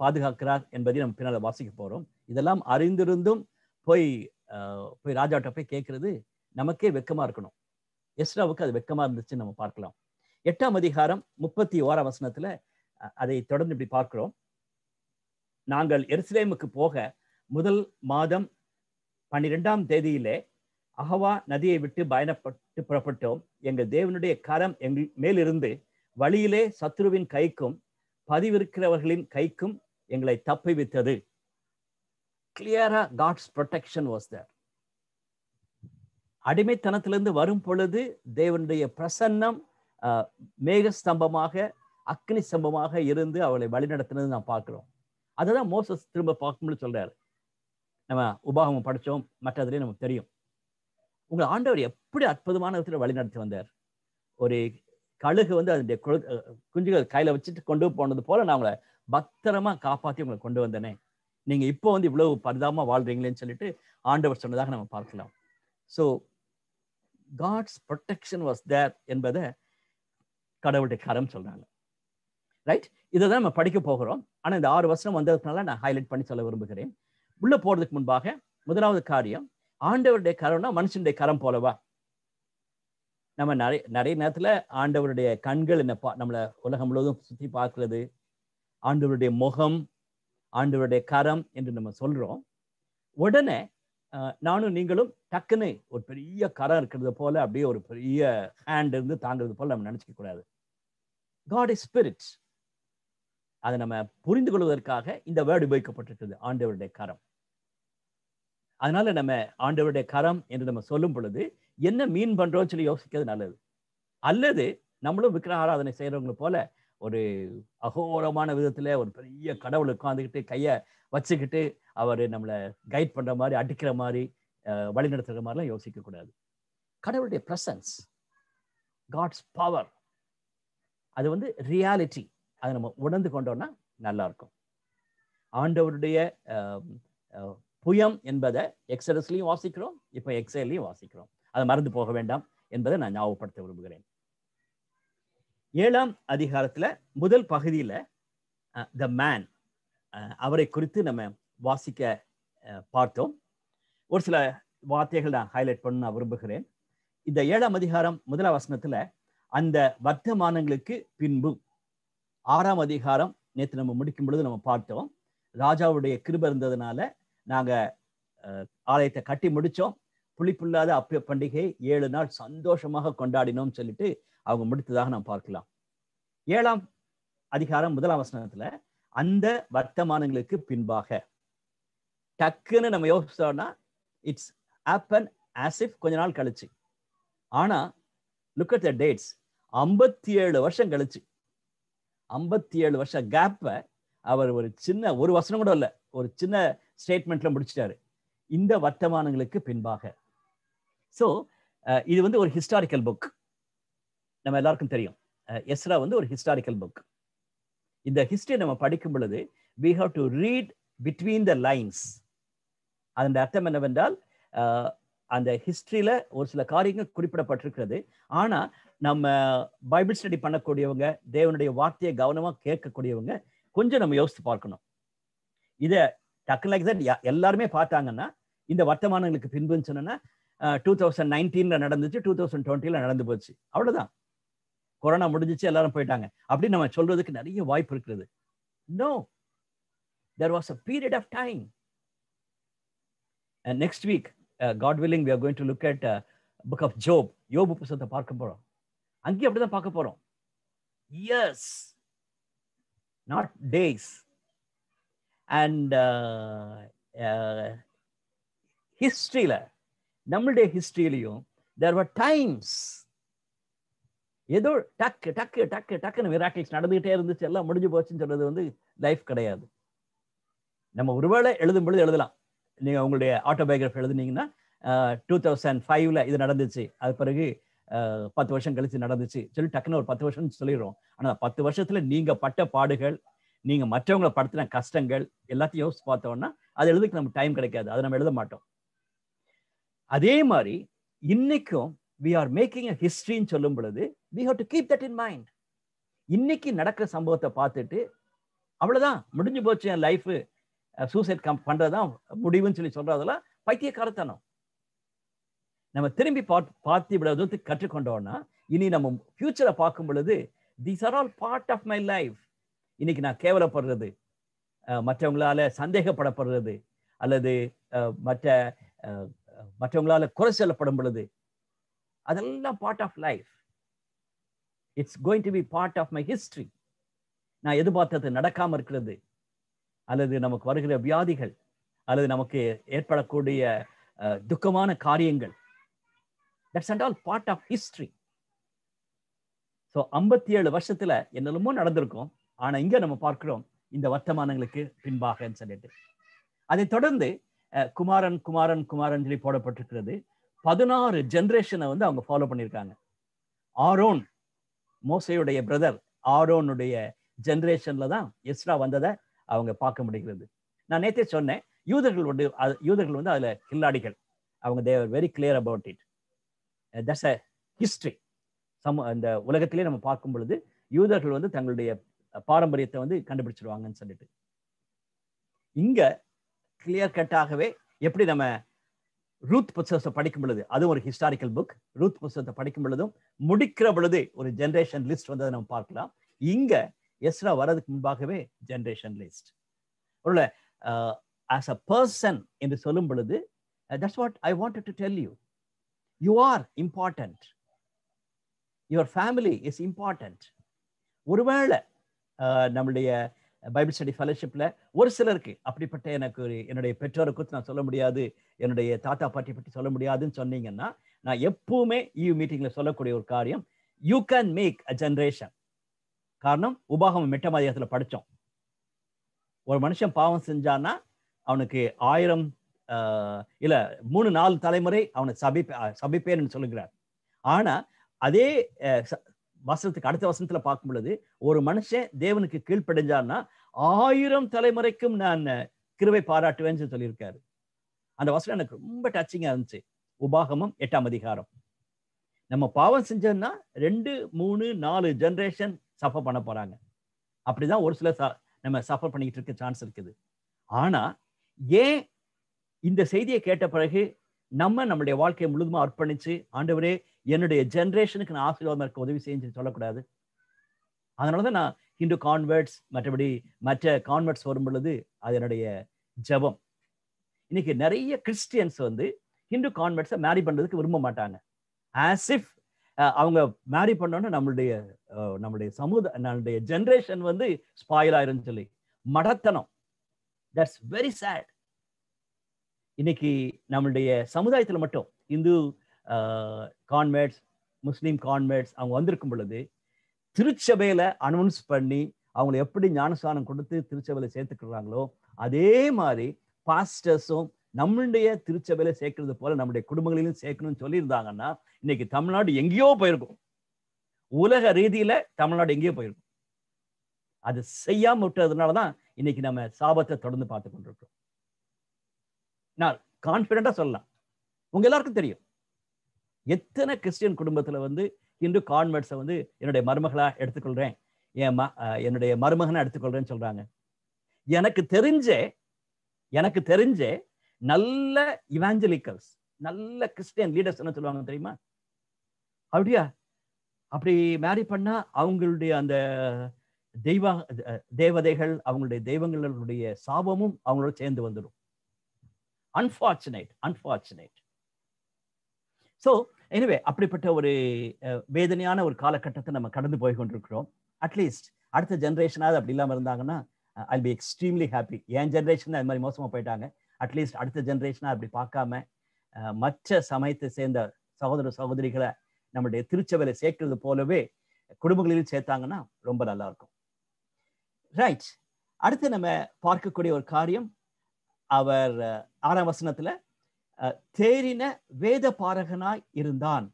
Speaker 1: பாதுகாக்கிறார் என்பதை நம்ம பின்னால் வாசிக்க போகிறோம் இதெல்லாம் அறிந்திருந்தும் போய் போய் ராஜாட்ட போய் கேட்கறது நமக்கே வெக்கமாக இருக்கணும் எஸ்ராவுக்கு அது வெட்கமா இருந்துச்சுன்னு நம்ம பார்க்கலாம் எட்டாம் அதிகாரம் முப்பத்தி ஓரா வசனத்துல அதை தொடர்ந்து இப்படி பார்க்கிறோம் நாங்கள் எருசலேமுக்கு போக முதல் மாதம் பன்னிரெண்டாம் தேதியிலே அகவா நதியை விட்டு பயணப்பட்டு புறப்பட்டோம் எங்கள் தேவனுடைய கரம் எங்கள் மேலிருந்து வழியிலே சத்ருவின் கைக்கும் பதிவிருக்கிறவர்களின் கைக்கும் எங்களை தப்பிவித்தது கிளியரா காட்ஸ் ப்ரொடெக்ஷன் வாஸ் தேர் அடிமைத்தனத்திலிருந்து வரும் பொழுது தேவனுடைய பிரசன்னம் மேக ஸ்தம்பமாக அக்னி ஸ்தம்பமாக இருந்து அவளை வழிநடத்தினது நான் பார்க்குறோம் அதுதான் மோசஸ் திரும்ப பார்க்கும்னு சொல்றாரு நம்ம உபாகமம் படித்தோம் மற்றதுலேயும் நமக்கு தெரியும் உங்கள் ஆண்டவர் எப்படி அற்புதமான விதத்தில் வழிநடத்தி வந்தார் ஒரு கழுகு வந்து அதனுடைய குழு குஞ்சுகள் கையில் வச்சுட்டு கொண்டு போனது போல நான் உங்களை பத்திரமா காப்பாற்றி உங்களை கொண்டு வந்தேனே நீங்கள் இப்போ வந்து இவ்வளவு பரிதாபமாக வாழ்றீங்களேன்னு சொல்லிட்டு ஆண்டவர் சொன்னதாக நம்ம பார்க்கலாம் so God's protection was there என்பதை கடவுளுடைய கரம் சொல்கிறாங்க ரைட் இதை தான் நம்ம படிக்க போகிறோம் ஆனால் இந்த ஆறு வருஷம் வந்ததுனால நான் ஹைலைட் பண்ணி சொல்ல விரும்புகிறேன் உள்ளே போகிறதுக்கு முன்பாக முதலாவது காரியம் ஆண்டவருடைய கரம்னா மனுஷனுடைய கரம் போலவா நம்ம நிறைய நிறைய நேரத்தில் ஆண்டவருடைய கண்கள் என்ன பா நம்மளை உலகம் முழுவதும் சுற்றி பார்க்கறது ஆண்டவருடைய முகம் ஆண்டவருடைய கரம் என்று நம்ம சொல்கிறோம் உடனே நானும் நீங்களும் டக்குன்னு ஒரு பெரிய கரம் இருக்கிறது போல அப்படியே ஒரு பெரிய ஹேண்ட் இருந்து தாங்கிறது போல நம்ம நினைச்சிக்க கூடாது காட் இஸ் ஸ்பிரிட் அதை நம்ம புரிந்து கொள்வதற்காக இந்த வேர்டு உபயோகிக்கப்பட்டிருக்கிறது ஆண்டவருடைய கரம் அதனால நம்ம ஆண்டவருடைய கரம் என்று நம்ம சொல்லும் பொழுது என்ன மீன் பண்றோம் சொல்லி யோசிக்கிறது நல்லது அல்லது நம்மளும் விக்கிரக ஆராதனை செய்யறவங்களை போல ஒரு அகோரமான விதத்தில் ஒரு பெரிய கடவுள் உட்காந்துக்கிட்டு கையை வச்சுக்கிட்டு அவர் நம்மளை கைட் பண்ணுற மாதிரி அடிக்கிற மாதிரி வழி நடத்துகிற மாதிரிலாம் யோசிக்கக்கூடாது கடவுளுடைய ப்ரெசன்ஸ் காட்ஸ் பவர் அது வந்து ரியாலிட்டி அதை நம்ம உணர்ந்து கொண்டோம்னா நல்லா இருக்கும் ஆண்டவருடைய புயம் என்பதை எக்ஸலஸ்லையும் வாசிக்கிறோம் இப்போ எக்ஸல்லையும் வாசிக்கிறோம் அதை மறந்து போக வேண்டாம் என்பதை நான் ஞாபகப்படுத்த விரும்புகிறேன் ஏழாம் அதிகாரத்துல முதல் பகுதியில த மேன் அவரை குறித்து நம்ம வாசிக்க பார்த்தோம் ஒரு சில வார்த்தைகள் நான் ஹைலைட் பண்ண நான் விரும்புகிறேன் இந்த ஏழாம் அதிகாரம் முதல வசனத்துல அந்த வர்த்தமானங்களுக்கு பின்பு ஆறாம் அதிகாரம் நேற்று நம்ம முடிக்கும் பொழுது நம்ம பார்த்தோம் ராஜாவுடைய கிருப இருந்ததுனால நாங்க ஆலயத்தை கட்டி முடிச்சோம் புளிப்புள்ளாத அப்ப பண்டிகை ஏழு நாள் சந்தோஷமாக கொண்டாடினோம் சொல்லிட்டு அவங்க முடித்ததாக நாம் பார்க்கலாம் ஏழாம் அதிகாரம் முதலாம் வசனத்துல அந்த வர்த்தமானங்களுக்கு பின்பாக டக்குன்னு நம்ம யோசிச்சோம்னா இட்ஸ் ஆப்பன் ஆசிப் கொஞ்ச நாள் கழிச்சு ஆனா லுக் அட் த டேட்ஸ் ஐம்பத்தி ஏழு வருஷம் கழிச்சு ஐம்பத்தி ஏழு வருஷம் கேப்பை அவர் ஒரு சின்ன ஒரு வசனம் கூட இல்லை ஒரு சின்ன ஸ்டேட்மெண்ட்ல முடிச்சிட்டாரு இந்த வர்த்தமானங்களுக்கு பின்பாக ஸோ இது வந்து ஒரு ஹிஸ்டாரிக்கல் புக் நம்ம எல்லாருக்கும் தெரியும் எஸ்ரா வந்து ஒரு ஹிஸ்டாரிக்கல் புக் இந்த ஹிஸ்டரி நம்ம படிக்கும் பொழுது we have to read between the lines அதன் அர்த்தம் என்னவென்றால் அந்த ஹிஸ்டரியில் ஒரு சில காரியங்கள் குறிப்பிடப்பட்டிருக்கிறது ஆனால் நம்ம பைபிள் ஸ்டடி பண்ணக்கூடியவங்க தேவனுடைய வார்த்தையை கவனமாக கேட்கக்கூடியவங்க கொஞ்சம் நம்ம யோசித்து பார்க்கணும் இதை டக்குனு எல்லாருமே பார்த்தாங்கன்னா இந்த வர்த்தமானங்களுக்கு பின்புன்னு சொன்னா டூ தௌசண்ட் நைன்டீனில் நடந்துச்சு டூ தௌசண்ட் டுவெண்ட்டியில் நடந்து போச்சு அவ்வளவுதான் கொரோனா முடிஞ்சிச்சு எல்லாரும் போயிட்டாங்க அப்படின்னு நம்ம சொல்றதுக்கு நிறைய வாய்ப்பு இருக்கிறது no there was a period of time next week God willing we are going to look at book of Job யோபு புஸ்தத்தை பார்க்க போறோம் அங்கேயும் அப்படிதான் பார்க்க போறோம் இயர்ஸ் நாட் டேஸ் அண்ட் ஹிஸ்டரியில நம்மளுடைய ஹிஸ்டரியிலையும் தேர் ஆர் டைம்ஸ் ஏதோ டக்கு டக்கு டக்கு டக்குன்னு மிராக்கிள்ஸ் நடந்துகிட்டே இருந்துச்சு எல்லாம் முடிஞ்சு போச்சுன்னு சொல்றது வந்து லைஃப் கிடையாது நம்ம ஒருவேளை எழுதும் பொழுது எழுதலாம் நீங்கள் உங்களுடைய ஆட்டோபயோகிராஃபி எழுதுனீங்கன்னா டூ தௌசண்ட் ஃபைவ்ல இது நடந்துச்சு அது பிறகு பத்து வருஷம் கழிச்சு நடந்துச்சு சொல்லி டக்குன்னு ஒரு பத்து வருஷம் சொல்லிடுறோம் ஆனால் பத்து வருஷத்துல நீங்க பட்ட பாடுகள் நீங்க மற்றவங்களை படுத்தின கஷ்டங்கள் எல்லாத்தையும் யோசிச்சு பார்த்தோம்னா அது எழுதுக்கு நமக்கு டைம் கிடைக்காது அதை நம்ம எழுத மாட்டோம் அதே மாதிரி இன்னைக்கும் வி ஆர் மேக்கிங் அ ஹிஸ்ட்ரின்னு சொல்லும் பொழுது we have to keep that in mind இன்னைக்கு நடக்கிற சம்பவத்தை பார்த்துட்டு அவ்வளோதான் முடிஞ்சு போச்சு என் லைஃபு சூசைட் கம் பண்ணுறதான் முடிவுன்னு சொல்லி சொல்கிறதெல்லாம் பைத்தியக்காரத்தனம் நம்ம திரும்பி பார்த்து பார்த்து இவ்வளோ கற்றுக்கொண்டோம்னா இனி நம்ம ஃபியூச்சரை பார்க்கும் பொழுது these are all part of my life இன்னைக்கு நான் கேவலப்படுறது மற்றவங்களால சந்தேகப்படப்படுறது அல்லது மற்ற மற்றவங்களால குறை சொல்லப்படும் பொழுது அதெல்லாம் part of life it's going to be part of my history நான் எதிர்பார்த்தது நடக்காமல் இருக்கிறது அல்லது நமக்கு வருகிற வியாதிகள் அல்லது நமக்கு ஏற்படக்கூடிய துக்கமான காரியங்கள் that's and all part of history so ஐம்பத்தி ஏழு வருஷத்தில் என்னெல்லாமோ நடந்திருக்கும் ஆனால் இங்கே நம்ம பார்க்குறோம் இந்த வர்த்தமானங்களுக்கு பின்பாகன்னு சொல்லிட்டு அதை தொடர்ந்து குமாரன் குமாரன் குமாரன் சொல்லி போடப்பட்டிருக்கிறது பதினாறு ஜென்ரேஷனை வந்து அவங்க ஃபாலோ பண்ணியிருக்காங்க ஆரோன் மோசையுடைய பிரதர் ஆரோனுடைய ஜென்ரேஷன்ல தான் எஸ்ரா வந்ததை அவங்க பார்க்க முடிகிறது நான் நேற்றே சொன்னேன் யூதர்கள் வந்து யூதர்கள் வந்து அதில் கில்லாடிகள் அவங்க they were very clear about it that's a history சம அந்த உலகத்திலே நம்ம பார்க்கும் பொழுது யூதர்கள் வந்து தங்களுடைய பாரம்பரியத்தை வந்து கண்டுபிடிச்சிருவாங்கன்னு சொல்லிட்டு இங்க கிளியர் கட்டாகவே எப்படி நம்ம ரூத் புத்தகத்தை படிக்கும் பொழுது அது ஒரு ஹிஸ்டாரிக்கல் புக் ரூத் புத்தகத்தை படிக்கும் பொழுதும் முடிக்கிற பொழுது ஒரு ஜென்ரேஷன் லிஸ்ட் வந்ததை நம்ம பார்க்கலாம் இங்க எஸ்ரா வர்றதுக்கு முன்பாகவே ஜென்ரேஷன் லிஸ்ட் உள்ள ஆஸ் அ பர்சன் என்று சொல்லும் பொழுது that's what I want to tell you you are important your family is important ஒருவேளை நம்மளுடைய பைபிள் ஸ்டடி ஃபெலோஷிப்பில் ஒரு சிலருக்கு அப்படிப்பட்ட எனக்கு என்னுடைய பெற்றோரை குறித்து நான் சொல்ல முடியாது என்னுடைய தாத்தா பாட்டி பற்றி சொல்ல முடியாதுன்னு சொன்னீங்கன்னா நான் எப்பவுமே இ e மீட்டிங்கில் சொல்லக்கூடிய ஒரு காரியம் you can make a generation காரணம் உபாகம் மெட்ட மதியத்தில் படித்தோம் ஒரு மனுஷன் பாவம் செஞ்சான்னா அவனுக்கு ஆயிரம் இல்லை மூணு நாலு தலைமுறை அவனை சபிப்பே சபிப்பேன்னு சொல்லுகிறார் ஆனால் அதே வசனத்துக்கு அடுத்த வசனத்துல பார்க்கும் பொழுது ஒரு மனுஷன் தேவனுக்கு கீழ்ப்படைஞ்சான்னா ஆயிரம் தலைமுறைக்கும் நான் கிருவை பாராட்டுவேன்னு சொல்லியிருக்காரு அந்த வசனம் எனக்கு ரொம்ப டச்சிங்கா இருந்துச்சு உபாகமம் எட்டாம் அதிகாரம் நம்ம பாவம் செஞ்சோம்னா ரெண்டு மூணு நாலு ஜென்ரேஷன் சஃபர் பண்ண போறாங்க அப்படிதான் ஒரு சில நம்ம சஃபர் பண்ணிக்கிட்டு இருக்க சான்ஸ் இருக்குது ஆனா ஏன் இந்த செய்தியை கேட்ட பிறகு நம்ம நம்மளுடைய வாழ்க்கையை முழுதுமா அர்ப்பணிச்சு ஆண்டவரே என்னுடைய ஜென்ரேஷனுக்கு நான் ஆசீர்வாதமாக இருக்க உதவி செய்யுன்னு சொல்லக்கூடாது அதனால தான் நான் ஹிந்து கான்வெர்ட்ஸ் மற்றபடி மற்ற கான்வெர்ட்ஸ் வரும் பொழுது அது என்னுடைய ஜபம் இன்னைக்கு நிறைய கிறிஸ்டியன்ஸ் வந்து ஹிந்து கான்வெர்ட்ஸை மேரி பண்ணுறதுக்கு விரும்ப மாட்டாங்க ஆஸ் இஃப் அவங்க மேரி பண்ணோன்னு நம்மளுடைய நம்மளுடைய சமுதாய நம்மளுடைய ஜென்ரேஷன் வந்து ஸ்பாயில் ஆயிரும்னு சொல்லி மடத்தனம் தட்ஸ் வெரி சேட் இன்னைக்கு நம்மளுடைய சமுதாயத்தில் மட்டும் இந்து கான்வேர்ட்ஸ் முஸ்லீம் கான்வேர்ட்ஸ் அவங்க வந்திருக்கும் பொழுது திருச்சபையில் அனௌன்ஸ் பண்ணி அவங்களை எப்படி ஞானஸ்தானம் கொடுத்து திருச்சபையில் சேர்த்துக்கிறாங்களோ அதே மாதிரி பாஸ்டர்ஸும் நம்மளுடைய திருச்சபையில் சேர்க்கறது போல நம்முடைய குடும்பங்களிலும் சேர்க்கணும்னு சொல்லியிருந்தாங்கன்னா இன்னைக்கு தமிழ்நாடு எங்கேயோ போயிருக்கும் உலக ரீதியில் தமிழ்நாடு எங்கேயோ போயிருக்கும் அது செய்யாமல் விட்டதுனால தான் இன்னைக்கு நம்ம சாபத்தை தொடர்ந்து பார்த்து கொண்டிருக்கோம் நான் கான்ஃபிடண்டாக சொல்லலாம் உங்க எல்லாருக்கும் தெரியும் எத்தனை கிறிஸ்டியன் குடும்பத்தில் வந்து இன்று கான்வெர்ட்ஸை வந்து என்னுடைய மருமகளாக எடுத்துக்கொள்கிறேன் என் ம என்னுடைய மருமகனை எடுத்துக்கொள்கிறேன்னு சொல்கிறாங்க எனக்கு தெரிஞ்ச எனக்கு தெரிஞ்சே நல்ல இவாஞ்சலிக்கல்ஸ் நல்ல கிறிஸ்டியன் லீடர்ஸ் என்ன சொல்லுவாங்க தெரியுமா அப்படியா அப்படி மேரி பண்ணா அவங்களுடைய அந்த தெய்வ தேவதைகள் அவங்களுடைய தெய்வங்களுடைய சாபமும் அவங்களோட சேர்ந்து வந்துடும் அன்பார்ச்சுனேட் அன்பார்ச்சுனேட் ஸோ எனவே அப்படிப்பட்ட ஒரு வேதனையான ஒரு காலகட்டத்தை நம்ம கடந்து போய் கொண்டிருக்கிறோம் அட்லீஸ்ட் அடுத்த ஜென்ரேஷனாவது அப்படி இல்லாமல் இருந்தாங்கன்னா ஐ பி எக்ஸ்ட்ரீம்லி ஹாப்பி என் ஜென்ரேஷன் அது மாதிரி மோசமாக போயிட்டாங்க அட்லீஸ்ட் அடுத்த ஜென்ரேஷனாக அப்படி பார்க்காம மற்ற சமயத்தை சேர்ந்த சகோதர சகோதரிகளை நம்முடைய திருச்சபையில சேர்க்கறது போலவே குடும்பங்களிலும் சேர்த்தாங்கன்னா ரொம்ப நல்லா இருக்கும் ரைட் அடுத்து நம்ம பார்க்கக்கூடிய ஒரு காரியம் அவர் ஆறாம் வசனத்துல தேறின வேத பாரகனாய் இருந்தான்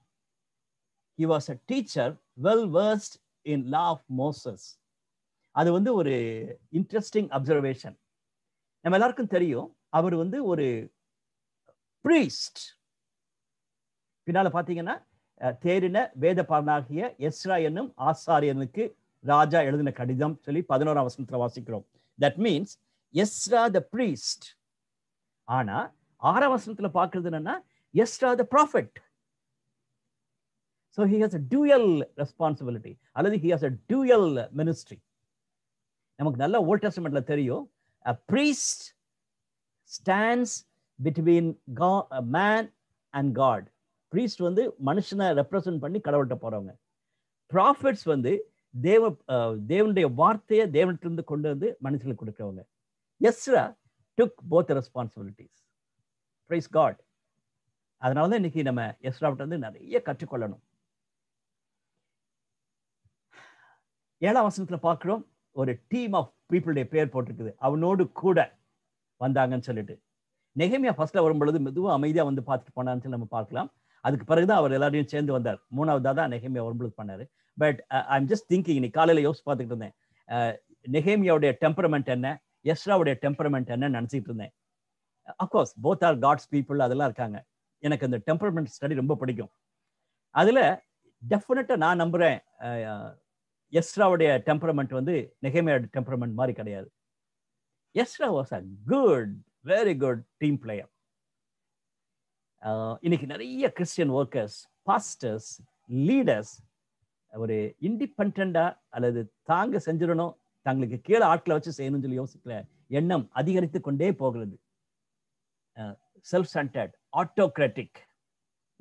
Speaker 1: he was a teacher well versed in law of Moses அது வந்து ஒரு இன்ட்ரெஸ்டிங் அப்சர்வேஷன் நம்ம எல்லாருக்கும் தெரியும் அவர் வந்து ஒரு ப்ரீஸ்ட் பின்னால பார்த்தீங்கன்னா தேரின வேத பாரனாகிய எஸ்ரா என்னும் ஆசாரியனுக்கு ராஜா எழுதின கடிதம் சொல்லி பதினோராம் வசனத்தில் வாசிக்கிறோம் that means Ezra the priest ஆனால் ஆறாம் வசனத்துல பாக்குறது என்னன்னா Ezra the prophet so he has a dual responsibility அல்லது he has a dual ministry நமக்கு நல்ல ஓல்ட் டெஸ்ட்மெண்ட்ல தெரியும் அ ப்ரீஸ்ட் ஸ்டாண்ட்ஸ் பிட்வீன் கா மேன் அண்ட் காட் ப்ரீஸ்ட் வந்து மனுஷனை ரெப்ரசன்ட் பண்ணி கடவுள்கிட்ட போறவங்க ப்ராஃபிட்ஸ் வந்து தேவ தேவனுடைய வார்த்தையை தேவனிட்டிருந்து கொண்டு வந்து மனுஷனுக்கு கொடுக்குறவங்க Ezra took both responsibilities praise God அதனால தான் இன்னைக்கு நம்ம எஸ்ராவிட்ட வந்து நிறைய கற்றுக்கொள்ளணும் ஏழாம் வசனத்தில் பார்க்குறோம் ஒரு டீம் ஆஃப் பீப்புளுடைய பேர் போட்டிருக்குது அவனோடு கூட வந்தாங்கன்னு சொல்லிட்டு நெகமியா ஃபர்ஸ்ட்ல வரும் பொழுது மெதுவாக அமைதியாக வந்து பார்த்துட்டு போனான்னு சொல்லி நம்ம பார்க்கலாம் அதுக்கு பிறகுதான் அவர் எல்லாரையும் சேர்ந்து வந்தார் மூணாவதாக தான் நெகேமியா வரும்பொழுது பண்ணார் but I am just thinking இன்னைக்கு காலையில் யோசிச்சு பார்த்துட்டு இருந்தேன் uh, நெகேமியாவுடைய டெம்பரமெண்ட் என்ன எஸ்ராவுடைய டெம்பரமெண்ட் என்னன்னு நினச்சிக்கிட்டு இருந்தேன் of course both are God's people அதெல்லாம் இருக்காங்க எனக்கு அந்த டெம்பர்மெண்ட் ஸ்டடி ரொம்ப பிடிக்கும் அதில் டெஃபினட்டாக நான் நம்புகிறேன் எஸ்ராவுடைய டெம்பரமெண்ட் வந்து நெகைமையோட டெம்பரமெண்ட் மாதிரி கிடையாது Ezra was a good very good team player இன்னைக்கு நிறைய கிறிஸ்டியன் ஒர்க்கர்ஸ் பாஸ்டர்ஸ் லீடர்ஸ் ஒரு இண்டிபெண்டாக அல்லது தாங்க செஞ்சிடணும் தங்களுக்கு கீழே ஆட்களை வச்சு செய்யணும்னு சொல்லி யோசிக்கிற எண்ணம் அதிகரித்து கொண்டே போகிறது செல்ஃப் சென்டர்ட் ஆட்டோக்ராட்டிக்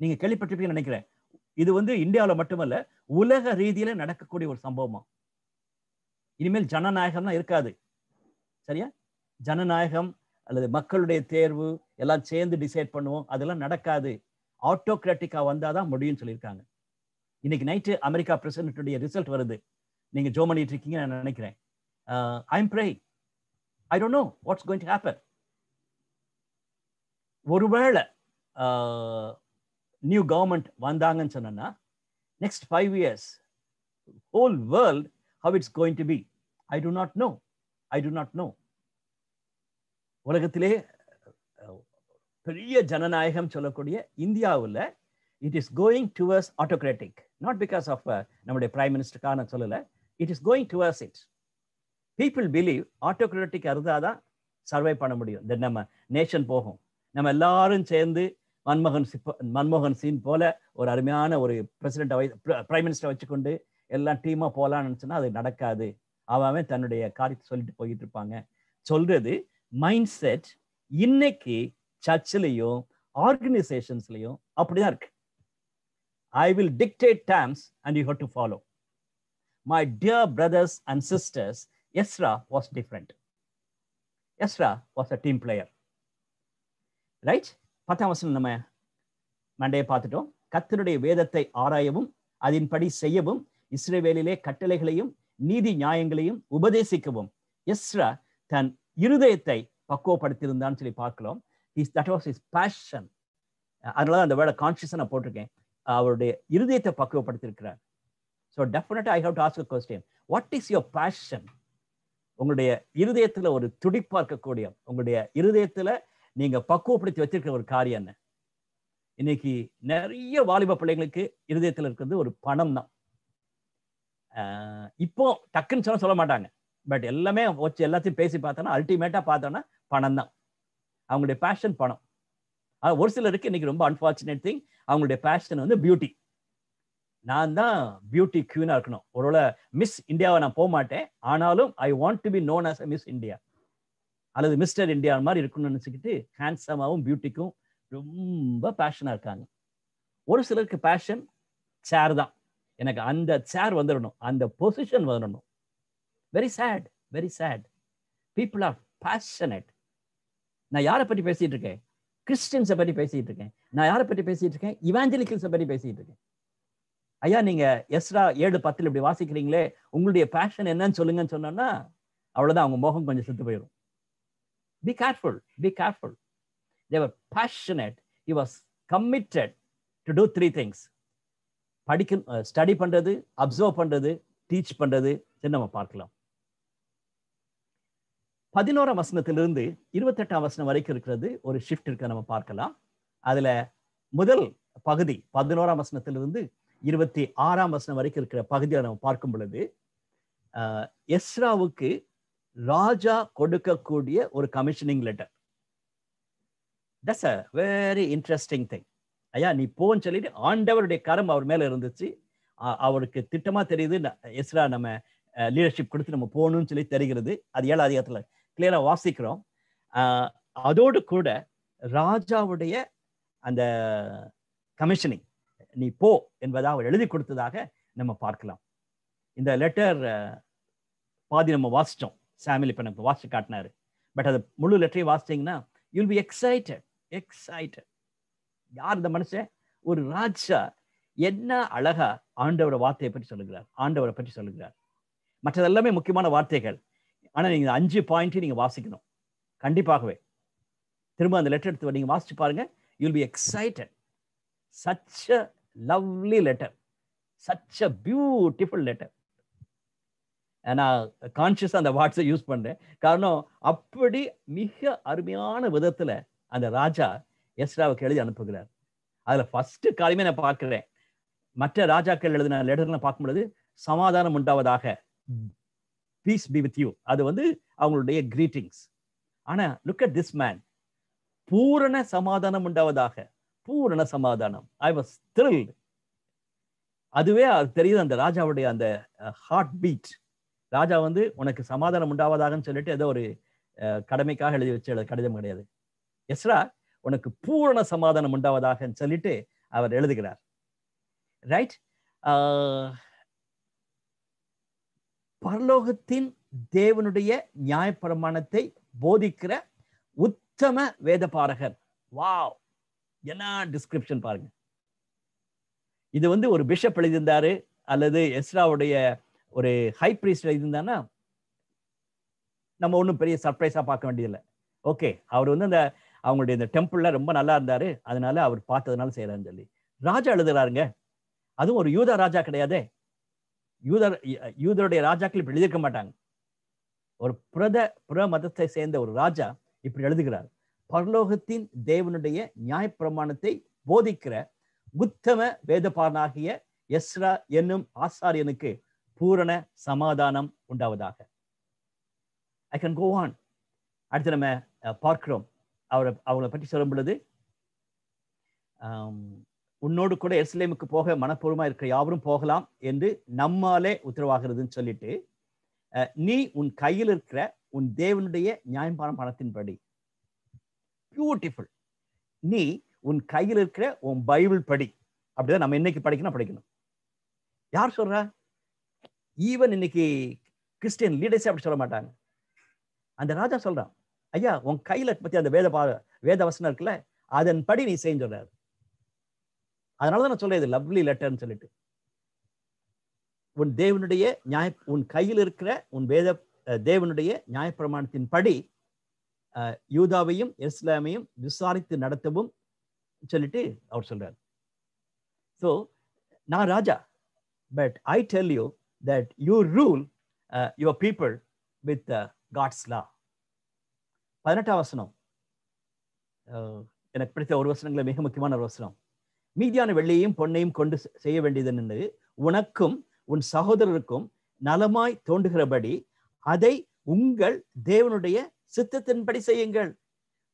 Speaker 1: நீங்கள் கேள்விப்பட்டிருப்பீங்கன்னு நினைக்கிறேன் இது வந்து இந்தியாவில் மட்டுமல்ல உலக ரீதியில் நடக்கக்கூடிய ஒரு சம்பவமா இனிமேல் ஜனநாயகம்லாம் இருக்காது சரியா ஜனநாயகம் அல்லது மக்களுடைய தேர்வு எல்லாம் சேர்ந்து டிசைட் பண்ணுவோம் அதெல்லாம் நடக்காது ஆட்டோக்ராட்டிக்காக வந்தால் தான் முடியும்னு சொல்லியிருக்காங்க இன்னைக்கு நைட்டு அமெரிக்கா பிரசிடென்ட்டுடைய ரிசல்ட் வருது நீங்கள் ஜோ பண்ணிட்டு இருக்கீங்க நான் நினைக்கிறேன் I am pry I don't know what's going to happen ஒருவேளை நியூ கவர்மெண்ட் வந்தாங்கன்னு சொன்னா next five years whole world how it's going to be I do not know I do not know உலகத்திலே பெரிய ஜனநாயகம் சொல்லக்கூடிய இந்தியாவில் it is going towards autocratic not because of நம்முடைய prime மினிஸ்டருக்கான சொல்லலை it is going towards it people believe autocratic அறுதாதான் தான் சர்வை பண்ண முடியும் தென் நம்ம நேஷன் போகும் நம்ம எல்லாரும் சேர்ந்து மன்மோகன் மன்மோகன் சிங் போல ஒரு அருமையான ஒரு பிரசிடென்ட்டை வை பிரைம் மினிஸ்டரை வச்சுக்கொண்டு எல்லாம் டீமாக போகலான்னு நினச்சுன்னா அது நடக்காது அவன் தன்னுடைய காரியத்தை சொல்லிட்டு போயிட்டு இருப்பாங்க சொல்றது மைண்ட் செட் இன்னைக்கு சர்ச்சிலையும் ஆர்கனைசேஷன்ஸ்லையும் அப்படிதான் இருக்கு I will dictate terms and you have to follow my dear brothers and sisters Ezra was different Ezra was a team player right பத்தாம் வசனம் நம்ம மண்டையை பார்த்துட்டோம் கத்தனுடைய வேதத்தை ஆராயவும் அதன்படி செய்யவும் இஸ்ரேவேலிலே கட்டளைகளையும் நீதி நியாயங்களையும் உபதேசிக்கவும் எஸ்ரா தன் இருதயத்தை பக்குவப்படுத்தியிருந்தான்னு சொல்லி பார்க்கலாம் is that was is passion அதனால அந்த வேலை கான்ஷியஸாக நான் போட்டிருக்கேன் அவருடைய இருதயத்தை பக்குவப்படுத்தியிருக்கிறார் ஸோ டெஃபினட்டா I have to ask question what is your passion உங்களுடைய இருதயத்தில் ஒரு துடிப்பாக இருக்கக்கூடிய உங்களுடைய இருதயத்தில் நீங்க பக்குவப்படுத்தி வச்சிருக்கிற ஒரு காரியம் என்ன இன்னைக்கு நிறைய வாலிப பிள்ளைங்களுக்கு இருதயத்தில் இருக்கிறது ஒரு பணம் தான் இப்போ டக்குன்னு சொல்ல சொல்ல மாட்டாங்க பட் எல்லாமே வச்சு எல்லாத்தையும் பேசி பார்த்தோன்னா அல்டிமேட்டாக பார்த்தோன்னா பணம் தான் அவங்களுடைய பேஷன் பணம் ஆனால் ஒரு சிலருக்கு இன்னைக்கு ரொம்ப அன்பார்ச்சுனேட் திங் அவங்களுடைய பேஷன் வந்து பியூட்டி நான் தான் பியூட்டி கியூனா இருக்கணும் ஒரு மிஸ் இந்தியாவை நான் போக மாட்டேன் ஆனாலும் I want to be known as Miss India அல்லது மிஸ்டர் இந்தியா மாதிரி இருக்கணும்னு நினச்சிக்கிட்டு ஹேண்ட்ஸமாகவும் பியூட்டிக்கும் ரொம்ப பேஷனாக இருக்காங்க ஒரு சிலருக்கு பேஷன் சேர் தான் எனக்கு அந்த சேர் வந்துடணும் அந்த பொசிஷன் வந்துடணும் very sad very sad people are passionate நான் யாரை பற்றி பேசிகிட்டு இருக்கேன் கிறிஸ்டின்ஸை பற்றி பேசிகிட்டு இருக்கேன் நான் யாரை பற்றி பேசிகிட்டு இருக்கேன் இவாஞ்சலிக்கல்ஸை பற்றி பேசிகிட்டு இருக்கேன் ஐயா நீங்கள் எஸ்ரா ஏழு பத்தில் இப்படி வாசிக்கிறீங்களே உங்களுடைய பேஷன் என்னன்னு சொல்லுங்கன்னு சொன்னோன்னா அவ்வளோதான் அவங்க முகம் கொஞ்சம் செத்து போயிடும் Be careful, be careful. They were passionate. He was committed to do three things. படிக்க ஸ்டடி பண்றது அப்சர்வ் பண்றது டீச் பண்றது நம்ம பார்க்கலாம் பதினோராம் வசனத்திலிருந்து இருபத்தெட்டாம் வசனம் வரைக்கும் இருக்கிறது ஒரு ஷிஃப்ட் இருக்க நம்ம பார்க்கலாம் அதுல முதல் பகுதி பதினோராம் வசனத்திலிருந்து இருபத்தி ஆறாம் வசனம் வரைக்கும் இருக்கிற பகுதியை நம்ம பார்க்கும் பொழுது எஸ்ராவுக்கு ராஜா கொடுக்கக்கூடிய ஒரு commissioning letter that's a very interesting thing ஐயா நீ போன்னு சொல்லிட்டு ஆண்டவருடைய கரம் அவர் மேல இருந்துச்சு அவருக்கு திட்டமா தெரியுது எஸ்ரா நம்ம லீடர்ஷிப் கொடுத்து நம்ம போகணும்னு சொல்லி தெரிகிறது அது ஏழு அதிகாரத்தில் கிளியரா வாசிக்கிறோம் அதோடு கூட ராஜாவுடைய அந்த கமிஷனிங் நீ போ என்பதாக அவர் எழுதி கொடுத்ததாக நம்ம பார்க்கலாம் இந்த லெட்டர் பாதி நம்ம வாசித்தோம் சாமியில் இப்போ எனக்கு வாசித்து காட்டினாரு பட் அது முழு லெட்டரையும் வாசிச்சிங்கன்னா யூல் பி எக்ஸைட்டட் எக்ஸைட்டட் யார் இந்த மனுஷன் ஒரு ராஜா என்ன அழகா ஆண்டவரை வார்த்தையை பற்றி சொல்லுகிறார் ஆண்டவரை பற்றி சொல்லுகிறார் மற்றது எல்லாமே முக்கியமான வார்த்தைகள் ஆனால் நீங்கள் அஞ்சு பாயிண்ட்டையும் நீங்கள் வாசிக்கணும் கண்டிப்பாகவே திரும்ப அந்த லெட்டர் எடுத்து நீங்கள் வாசிச்சு பாருங்க you'll be excited such a lovely letter such a beautiful letter நான் கான்சியஸாக அந்த வார்ட்ஸை யூஸ் பண்ணுறேன் காரணம் அப்படி மிக அருமையான விதத்தில் அந்த ராஜா எஸ்ராவுக்கு எழுதி அனுப்புகிறார் அதில் ஃபஸ்ட்டு காலமே நான் பார்க்குறேன் மற்ற ராஜாக்கள் எழுதின லெட்டர்லாம் பார்க்கும்பொழுது சமாதானம் உண்டாவதாக பீஸ் பி வித் யூ அது வந்து அவங்களுடைய கிரீட்டிங்ஸ் ஆனால் லுக் அட் திஸ் மேன் பூரண சமாதானம் உண்டாவதாக பூரண சமாதானம் ஐ வாஸ் த்ரில்டு அதுவே அது தெரியுது அந்த ராஜாவுடைய அந்த ஹார்ட் uh, பீட் ராஜா வந்து உனக்கு சமாதானம் உண்டாவதாகன்னு சொல்லிட்டு ஏதோ ஒரு கடமைக்காக எழுதி வச்ச கடிதம் கிடையாது எஸ்ரா உனக்கு பூரண சமாதானம் உண்டாவதாகன்னு சொல்லிட்டு அவர் எழுதுகிறார் ரைட் பரலோகத்தின் தேவனுடைய நியாயப்பிரமாணத்தை போதிக்கிற உத்தம வேதபாரகர் வாவ் என்ன டிஸ்கிரிப்ஷன் பாருங்க இது வந்து ஒரு பிஷப் எழுதியிருந்தாரு அல்லது எஸ்ராவுடைய ஒரு ஹை பிரீஸ்ட் இருந்தான்னா நம்ம ஒன்றும் பெரிய சர்ப்ரைஸாக பார்க்க வேண்டியதில்லை ஓகே அவர் வந்து அந்த அவங்களுடைய இந்த டெம்பிளில் ரொம்ப நல்லா இருந்தார் அதனால அவர் பார்த்ததுனால செய்கிறாருன்னு சொல்லி ராஜா எழுதுறாருங்க அதுவும் ஒரு யூத ராஜா கிடையாதே யூதர் யூதருடைய ராஜாக்கள் இப்படி எழுதியிருக்க மாட்டாங்க ஒரு புரத புற மதத்தை சேர்ந்த ஒரு ராஜா இப்படி எழுதுகிறார் பரலோகத்தின் தேவனுடைய நியாயப்பிரமாணத்தை போதிக்கிற உத்தம வேதபாரனாகிய எஸ்ரா என்னும் ஆசாரியனுக்கு பூரண சமாதானம் உண்டாவதாக ஐ கேன் கோ ஆன் அடுத்து நம்ம பார்க்கிறோம் அவரை அவங்களை பற்றி சொல்லும் பொழுது உன்னோடு கூட எஸ்லேமுக்கு போக மனப்பூர்வமாக இருக்கிற யாவரும் போகலாம் என்று நம்மாலே உத்தரவாகிறதுன்னு சொல்லிட்டு நீ உன் கையில் இருக்கிற உன் தேவனுடைய நியாயம்பான பணத்தின்படி பியூட்டிஃபுல் நீ உன் கையில் இருக்கிற உன் பைபிள் படி அப்படிதான் நம்ம இன்னைக்கு படிக்கணும் படிக்கணும் யார் சொல்ற ஈவன் இன்னைக்கு கிறிஸ்டியன் லீடர்ஸே அப்படி சொல்ல மாட்டாங்க அந்த ராஜா சொல்றான் ஐயா உன் கையில பத்தி அந்த வேத வேத வசனம் இருக்குல்ல அதன்படி நீ செய்ய சொல்றாரு அதனாலதான் நான் இது லவ்லி லெட்டர்னு சொல்லிட்டு உன் தேவனுடைய நியாய உன் கையில் இருக்கிற உன் வேத தேவனுடைய நியாயப்பிரமாணத்தின் படி யூதாவையும் இஸ்லாமையும் விசாரித்து நடத்தவும் சொல்லிட்டு அவர் சொல்றாரு ஸோ நான் ராஜா but I tell you that you rule uh, your people with uh, God's law. பதினெட்டாம் வசனம் uh, எனக்கு பிடித்த ஒரு வசனங்கள மிக முக்கியமான ஒரு வசனம் மீதியான வெள்ளியையும் பொன்னையும் கொண்டு செய்ய வேண்டியது உனக்கும் உன் சகோதரருக்கும் நலமாய் தோன்றுகிறபடி அதை உங்கள் தேவனுடைய சித்தத்தின்படி செய்யுங்கள்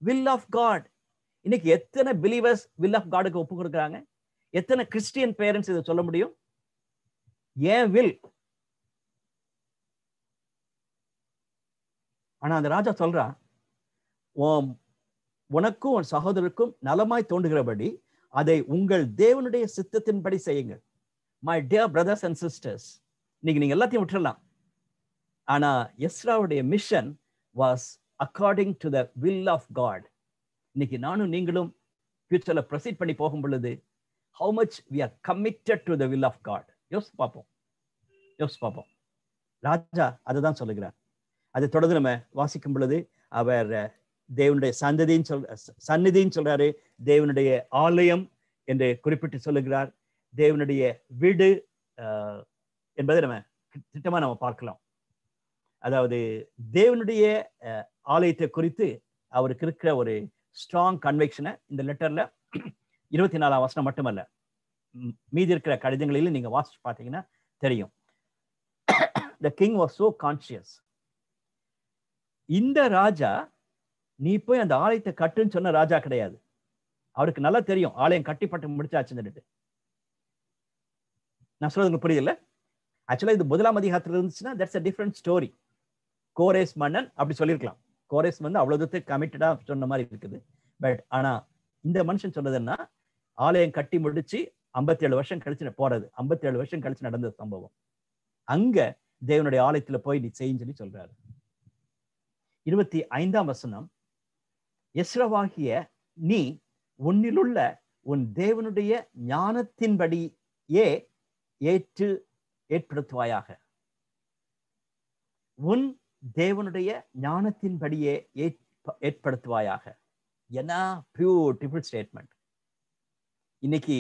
Speaker 1: வில் ஆஃப் காட் இன்னைக்கு எத்தனை பிலீவர்ஸ் வில் ஆஃப் காடுக்கு ஒப்பு கொடுக்குறாங்க எத்தனை கிறிஸ்டியன் பேரண்ட்ஸ் இதை சொல்ல முடியும் ஏன் வில் ஆனா அந்த ராஜா சொல்றான் உனக்கும் உன் சகோதரருக்கும் நலமாய் தோன்றுகிறபடி அதை உங்கள் தேவனுடைய சித்தத்தின்படி செய்யுங்கள் my dear brothers and sisters இன்னைக்கு நீங்க எல்லாத்தையும் விட்டுறலாம் ஆனா எஸ்ராவுடைய mission was according to the will of God இன்னைக்கு நானும் நீங்களும் ஃபியூச்சர்ல ப்ரொசீட் பண்ணி போகும் பொழுது how much we are committed to the will of God யோசிச்சு பார்ப்போம் யோசிச்சு பார்ப்போம் ராஜா அதை தான் சொல்லுகிறார் அதை தொடர்ந்து நம்ம வாசிக்கும் பொழுது அவர் தேவனுடைய சந்ததின்னு சொல் சந்நிதின்னு சொல்றாரு தேவனுடைய ஆலயம் என்று குறிப்பிட்டு சொல்லுகிறார் தேவனுடைய வீடு என்பதை நம்ம திட்டமா நம்ம பார்க்கலாம் அதாவது தேவனுடைய ஆலயத்தை குறித்து அவருக்கு இருக்கிற ஒரு ஸ்ட்ராங் கன்வெக்ஷனை இந்த லெட்டர்ல (clears throat) இருபத்தி நாலாம் வசனம் மட்டுமல்ல மீதி இருக்கிற கடிதங்களிலும் நீங்க வாசிச்சு பார்த்தீங்கன்னா தெரியும் the king was so conscious இந்த ராஜா நீ போய் அந்த ஆலயத்தை கட்டுன்னு சொன்ன ராஜா கிடையாது அவருக்கு நல்லா தெரியும் ஆலயம் கட்டிப்பட்டு முடிச்சாச்சுன்னு நான் சொல்றது உங்களுக்கு புரியல ஆக்சுவலாக இது முதலாம் அதிகாரத்தில் இருந்துச்சுன்னா தட்ஸ் அ டிஃப்ரெண்ட் ஸ்டோரி கோரேஸ் மன்னன் அப்படி சொல்லியிருக்கலாம் கோரேஸ் வந்து அவ்வளோ தூரத்துக்கு கமிட்டடாக சொன்ன மாதிரி இருக்குது பட் ஆனால் இந்த மனுஷன் சொன்னதுன்னா ஆலயம் கட்டி முடிச்சு ஐம்பத்தி ஏழு வருஷம் கழிச்சு போறது ஐம்பத்தி ஏழு வருஷம் கழிச்சு நடந்த சம்பவம் அங்க தேவனுடைய ஆலயத்துல போய் நீ செய்யுன்னு சொல்லி சொல்றாரு இருபத்தி ஐந்தாம் வசனம் எஸ்ரவாகிய நீ உன்னிலுள்ள உன் தேவனுடைய ஞானத்தின்படியே ஏற்று ஏற்படுத்துவாயாக உன் தேவனுடைய ஞானத்தின்படியே ஏற்படுத்துவாயாக என்ன பியூட்டிஃபுல் ஸ்டேட்மெண்ட் இன்னைக்கு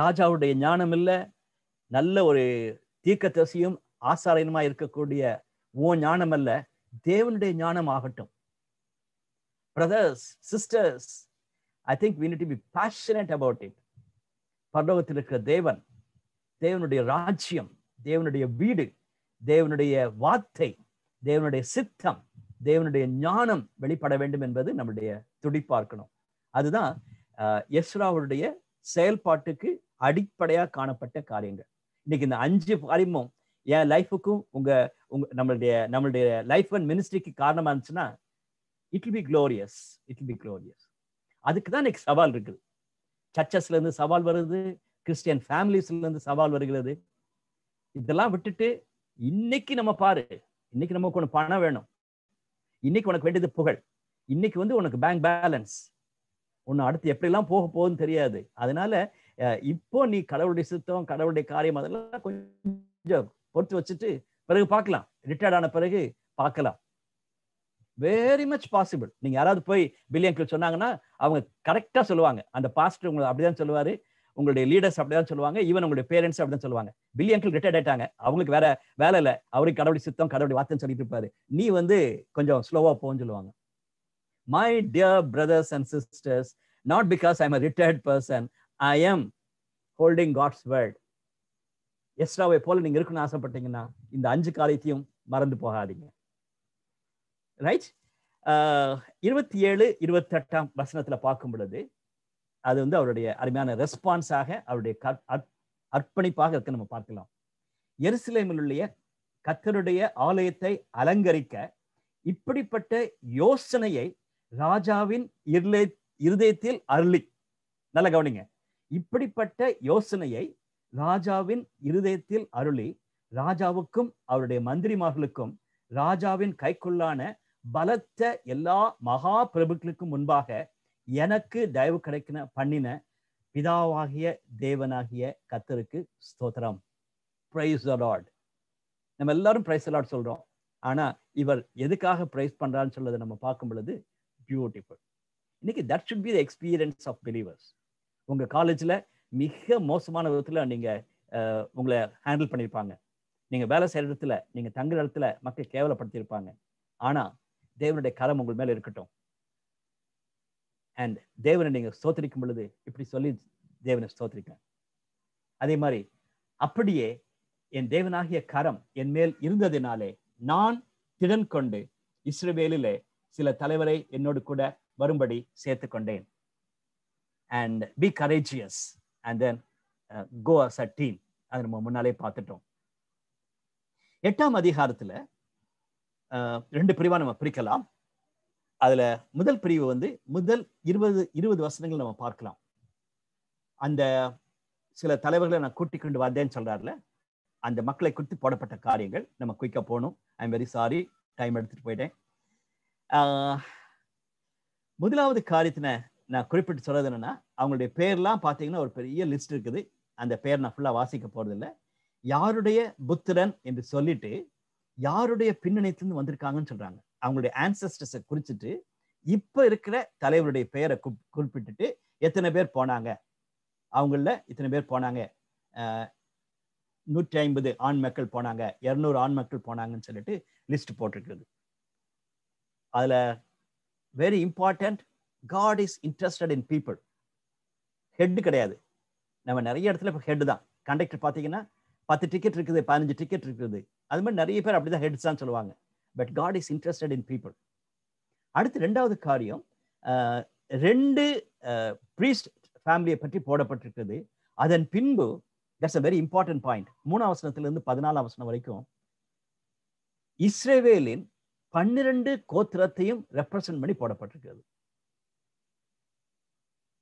Speaker 1: ராஜாவுடைய ஞானம் இல்லை நல்ல ஒரு தசியும் ஆசாரியனுமா இருக்கக்கூடிய ஓ ஞானம் அல்ல தேவனுடைய ஞானம் ஆகட்டும் brothers sisters I think we need be passionate about it பரலோகத்தில் இருக்கிற தேவன் தேவனுடைய ராஜ்யம் தேவனுடைய வீடு தேவனுடைய வார்த்தை தேவனுடைய சித்தம் தேவனுடைய ஞானம் வெளிப்பட வேண்டும் என்பது நம்முடைய துடிப்பார்க்கணும் அதுதான் யஸ்ராவுடைய செயல்பாட்டுக்கு அடிப்படையாக காணப்பட்ட காரியங்கள் இன்னைக்கு இந்த அஞ்சு காரியமும் என் லைஃபுக்கும் உங்க உங்க நம்மளுடைய நம்மளுடைய லைஃப் அண்ட் மினிஸ்ட்ரிக்கு காரணமா இருந்துச்சுன்னா it be glorious it be glorious அதுக்கு தான் இன்னைக்கு சவால் இருக்குது சர்ச்சஸ்ல இருந்து சவால் வருது கிறிஸ்டியன் ஃபேமிலிஸ்ல இருந்து சவால் வருகிறது இதெல்லாம் விட்டுட்டு இன்னைக்கு நம்ம பாரு இன்னைக்கு நமக்கு ஒன்று பணம் வேணும் இன்னைக்கு உனக்கு வேண்டியது புகழ் இன்னைக்கு வந்து உனக்கு பேங்க் பேலன்ஸ் ஒன்று அடுத்து எப்படிலாம் போக போகுதுன்னு தெரியாது அதனால இப்போ நீ கடவுளுடைய சித்தம் கடவுளுடைய காரியம் அதெல்லாம் கொஞ்சம் போட்டு வச்சுட்டு பிறகு பார்க்கலாம் ரிட்டையர்ட் ஆன பிறகு பார்க்கலாம் வெரி மச் பாசிபிள் நீங்க யாராவது போய் பில்லியன் அங்கிள் சொன்னாங்கன்னா அவங்க கரெக்டாக சொல்லுவாங்க அந்த பாஸ்டர் உங்களை அப்படிதான் சொல்லுவார் உங்களுடைய லீடர்ஸ் அப்படி தான் சொல்லுவாங்க ஈவன் உங்களுடைய பேரண்ட்ஸ் தான் சொல்லுவாங்க பில்லி அங்கிள் ரிட்டையர்ட் ஆயிட்டாங்க அவங்களுக்கு வேற வேலை இல்லை அவருக்கு கடவுளி சித்தம் கடவுளி வார்த்தைன்னு சொல்லிட்டு இருப்பாரு நீ வந்து கொஞ்சம் ஸ்லோவாக போகும்னு சொல்லுவாங்க my dear brothers and sisters not because I am retired person I am holding God's world எஸ்ராவை போல நீங்க இருக்குன்னு ஆசைப்பட்டீங்கன்னா இந்த அஞ்சு காலத்தையும் மறந்து போகாதீங்க ரைட் இருபத்தி ஏழு இருபத்தெட்டாம் வசனத்துல பார்க்கும் பொழுது அது வந்து அவருடைய அருமையான ரெஸ்பான்ஸாக அவருடைய அர்ப்பணிப்பாக இருக்க நம்ம பார்க்கலாம் எருசலேமில் உள்ள கத்தருடைய ஆலயத்தை அலங்கரிக்க இப்படிப்பட்ட யோசனையை ராஜாவின் இருதயத்தில் அருளி நல்ல கவனிங்க இப்படிப்பட்ட யோசனையை ராஜாவின் இருதயத்தில் அருளி ராஜாவுக்கும் அவருடைய மந்திரிமார்களுக்கும் ராஜாவின் கைக்குள்ளான பலத்த எல்லா மகா பிரபுக்களுக்கும் முன்பாக எனக்கு தயவு கிடைக்கின பண்ணின பிதாவாகிய தேவனாகிய கத்தருக்கு ஸ்தோத்திரம் பிரைஸ் அலார்ட் நம்ம எல்லாரும் பிரைஸ் அலார்ட் சொல்றோம் ஆனா இவர் எதுக்காக பிரைஸ் பண்றான்னு சொல்றதை நம்ம பார்க்கும் பொழுது பியூட்டிஃபுல் இன்னைக்கு that should be the experience of believers உங்க காலேஜ்ல மிக மோசமான விதத்தில் நீங்கள் உங்களை ஹேண்டில் பண்ணியிருப்பாங்க நீங்கள் வேலை செய்கிற இடத்துல நீங்கள் தங்குற இடத்துல மக்கள் கேவலப்படுத்தியிருப்பாங்க ஆனால் தேவனுடைய கரம் உங்கள் மேலே இருக்கட்டும் அண்ட் தேவனை நீங்கள் சோத்தரிக்கும் பொழுது இப்படி சொல்லி தேவனை சோத்தரிப்பேன் அதே மாதிரி அப்படியே என் தேவனாகிய கரம் என் மேல் இருந்ததினாலே நான் திடன் கொண்டு இஸ்ரேவேலிலே சில தலைவரை என்னோடு கூட வரும்படி சேர்த்து கொண்டேன் and be courageous and then go as a team அது நம்ம முன்னாலே பார்த்துட்டோம் எட்டாம் அதிகாரத்தில் uh, ரெண்டு பிரிவாக நம்ம பிரிக்கலாம் அதில் முதல் பிரிவு வந்து முதல் இருபது இருபது வசனங்கள் நம்ம பார்க்கலாம் அந்த சில தலைவர்களை நான் கூட்டிக் கொண்டு வந்தேன்னு சொல்கிறார்ல அந்த மக்களை குறித்து போடப்பட்ட காரியங்கள் நம்ம குயிக்காக போகணும் I am very sorry time எடுத்துகிட்டு போயிட்டேன் uh, முதலாவது காரியத்தின நான் குறிப்பிட்டு சொல்றது என்னன்னா அவங்களுடைய பேர்லாம் பார்த்தீங்கன்னா ஒரு பெரிய லிஸ்ட் இருக்குது அந்த பேர் நான் ஃபுல்லாக வாசிக்க இல்லை யாருடைய புத்திரன் என்று சொல்லிட்டு யாருடைய பின்னணியத்துலேருந்து வந்திருக்காங்கன்னு சொல்றாங்க அவங்களுடைய ஆன்சஸ்டர்ஸை குறிச்சிட்டு இப்போ இருக்கிற தலைவருடைய பெயரை குறிப்பிட்டுட்டு எத்தனை பேர் போனாங்க அவங்கள இத்தனை பேர் போனாங்க நூற்றி ஐம்பது ஆண் மக்கள் போனாங்க இரநூறு ஆண் மக்கள் போனாங்கன்னு சொல்லிட்டு லிஸ்ட் போட்டிருக்கிறது அதில் very important God is interested in people head கிடையாது நம்ம நிறைய இடத்துல இப்போ ஹெட் தான் கண்டக்டர் பார்த்தீங்கன்னா பத்து டிக்கெட் இருக்குது பதினஞ்சு டிக்கெட் இருக்குது அது மாதிரி நிறைய பேர் அப்படி தான் ஹெட்ஸ் தான் சொல்லுவாங்க but God is interested in people அடுத்து ரெண்டாவது காரியம் ரெண்டு ப்ரீஸ்ட் ஃபேமிலியை பற்றி போடப்பட்டிருக்குது அதன் பின்பு that's a very important point மூணு வசனத்திலிருந்து பதினாலு அவசரம் வரைக்கும் இஸ்ரேவேலின் பன்னிரண்டு கோத்திரத்தையும் ரெப்ரசன்ட் பண்ணி போடப்பட்டிருக்கிறது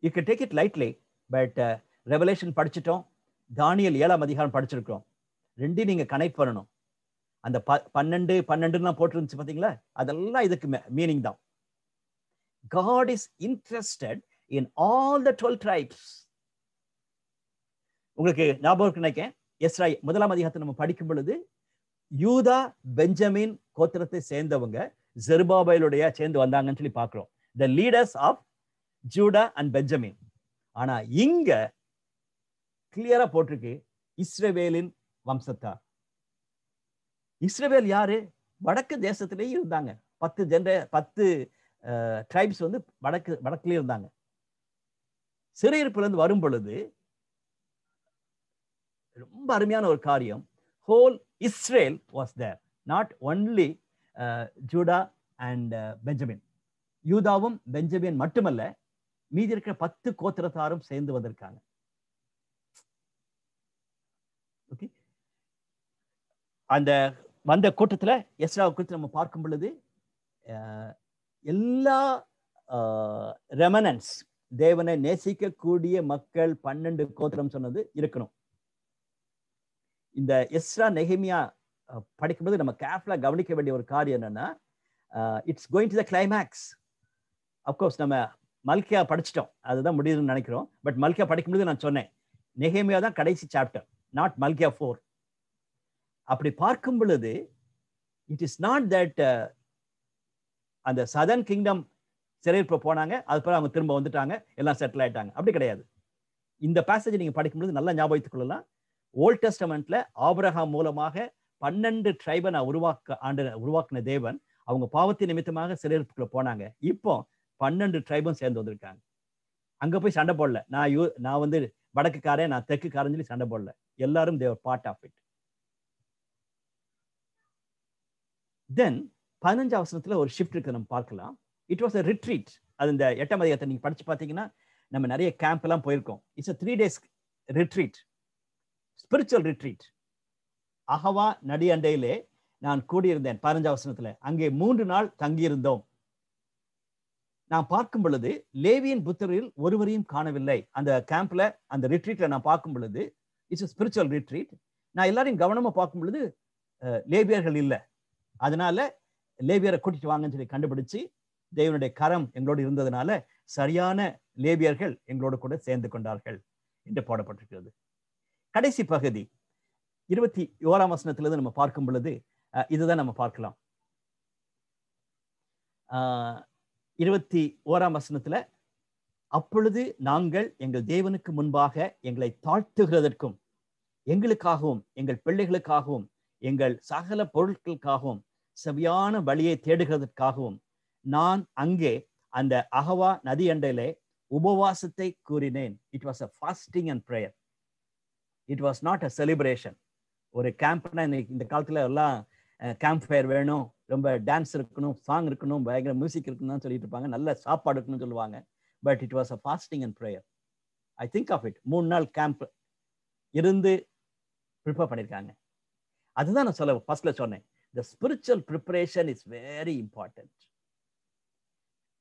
Speaker 1: you can take it lightly but revelation படிச்சுட்டோம் தானியல் ஏழாம் அதிகாரம் படிச்சிருக்கிறோம் ரெண்டையும் நீங்கள் கனெக்ட் பண்ணணும் அந்த ப பன்னெண்டு பன்னெண்டுலாம் போட்டிருந்துச்சு பார்த்தீங்களா அதெல்லாம் இதுக்கு மீனிங் தான் God is interested in all the twelve tribes உங்களுக்கு ஞாபகம் நினைக்கேன் எஸ் ராய் முதலாம் அதிகாரத்தை நம்ம படிக்கும் பொழுது யூதா பெஞ்சமின் கோத்திரத்தை சேர்ந்தவங்க ஜெருபாபைலுடைய சேர்ந்து வந்தாங்கன்னு சொல்லி பார்க்குறோம் the leaders of Judah and Benjamin ஆனா இங்க கிளியரா போட்டிருக்கு இஸ்ரேவேலின் வம்சத்தார் இஸ்ரேவேல் யாரு வடக்கு தேசத்திலே இருந்தாங்க பத்து ஜென்ரே பத்து ட்ரைப்ஸ் வந்து வடக்கு வடக்குலேயே இருந்தாங்க சிறையிருப்புலேருந்து வரும் பொழுது ரொம்ப அருமையான ஒரு காரியம் whole Israel was there not only Judah and Benjamin யூதாவும் பெஞ்சமின் மட்டுமல்ல மீதி இருக்கிற பத்து கோத்திரத்தாரும் சேர்ந்து வந்திருக்காங்க ஓகே அந்த வந்த கூட்டத்தில் எஸ்ராவை குறித்து நம்ம பார்க்கும் பொழுது எல்லா ரெமனன்ஸ் தேவனை நேசிக்கக்கூடிய மக்கள் பன்னெண்டு கோத்திரம் சொன்னது இருக்கணும் இந்த எஸ்ரா படிக்கும் படிக்கும்போது நம்ம கேர்ஃபுல்லாக கவனிக்க வேண்டிய ஒரு காரியம் என்னன்னா it's going to the climax of course நம்ம மல்கியா படிச்சிட்டோம் அதுதான் முடியுதுன்னு நினைக்கிறோம் பட் மல்கியா படிக்கும் நான் சொன்னேன் நெகேமியா தான் கடைசி சாப்டர் நாட் மல்கியா ஃபோர் அப்படி பார்க்கும் பொழுது இட் இஸ் நாட் தட் அந்த சதர்ன் கிங்டம் சிறையிருப்பு போனாங்க அதுக்கப்புறம் அவங்க திரும்ப வந்துட்டாங்க எல்லாம் செட்டில் ஆயிட்டாங்க அப்படி கிடையாது இந்த பேசேஜ் நீங்கள் படிக்கும்பொழுது நல்லா ஞாபகத்துக் கொள்ளலாம் ஓல்ட் டெஸ்டமெண்ட்ல ஆபரகா மூலமாக பன்னெண்டு ட்ரைபை நான் உருவாக்க ஆண்டு உருவாக்கின தேவன் அவங்க பாவத்தை நிமித்தமாக சிறையிருப்புக்குள்ள போனாங்க இப்போ பன்னெண்டு ட்ரைபும் சேர்ந்து வந்திருக்காங்க அங்கே போய் சண்டை போடல நான் யூ நான் வந்து வடக்குக்காரன் நான் தெற்குக்காரன் சொல்லி சண்டை போடல எல்லாரும் they were part of it then பதினஞ்சு அவசரத்தில் ஒரு ஷிஃப்ட் இருக்கு நம்ம பார்க்கலாம் இட் வாஸ் அ ரிட்ரீட் அது இந்த எட்டாம் அதிகாரத்தை நீங்கள் படித்து பார்த்தீங்கன்னா நம்ம நிறைய கேம்ப் எல்லாம் போயிருக்கோம் it's a three days retreat spiritual retreat Ahava அண்டையிலே நான் கூடியிருந்தேன் பதினஞ்சு அவசரத்தில் அங்கே மூன்று நாள் தங்கியிருந்தோம் நான் பார்க்கும் பொழுது லேவியின் புத்தரில் ஒருவரையும் காணவில்லை அந்த கேம்ப்ல அந்த ரிட்ரீட்ல நான் பார்க்கும் பொழுது இட்ஸ் ஸ்பிரிச்சுவல் ரிட்ரீட் நான் எல்லாரையும் கவனமா பார்க்கும் பொழுது லேபியர்கள் இல்லை அதனால லேபியரை கூட்டிட்டு வாங்கன்னு சொல்லி கண்டுபிடிச்சு தேவனுடைய கரம் எங்களோடு இருந்ததுனால சரியான லேபியர்கள் எங்களோடு கூட சேர்ந்து கொண்டார்கள் என்று போடப்பட்டிருக்கிறது கடைசி பகுதி இருபத்தி ஓராம் வசனத்திலிருந்து நம்ம பார்க்கும் பொழுது இதுதான் நம்ம பார்க்கலாம் இருபத்தி ஓராம் வசனத்துல அப்பொழுது நாங்கள் எங்கள் தேவனுக்கு முன்பாக எங்களை தாழ்த்துகிறதற்கும் எங்களுக்காகவும் எங்கள் பிள்ளைகளுக்காகவும் எங்கள் சகல பொருட்களுக்காகவும் செவியான வழியை தேடுகிறதற்காகவும் நான் அங்கே அந்த அகவா நதி அண்டையிலே உபவாசத்தை கூறினேன் it was a fasting and prayer it was not a celebration ஒரு கேம்ப்னா இந்த காலத்துல எல்லாம் கேம்ப் ஃபயர் வேணும் ரொம்ப டான்ஸ் இருக்கணும் சாங் இருக்கணும் பயங்கர மியூசிக் இருக்கணும் தான் சொல்லிட்டு இருப்பாங்க நல்ல சாப்பாடு இருக்கணும்னு சொல்லுவாங்க but it was a fasting and prayer I think of it மூணு நாள் கேம்ப் இருந்து ப்ரிப்பேர் பண்ணியிருக்காங்க அதுதான் நான் சொல்ல ஃபர்ஸ்ட்ல சொன்னேன் the spiritual preparation is very important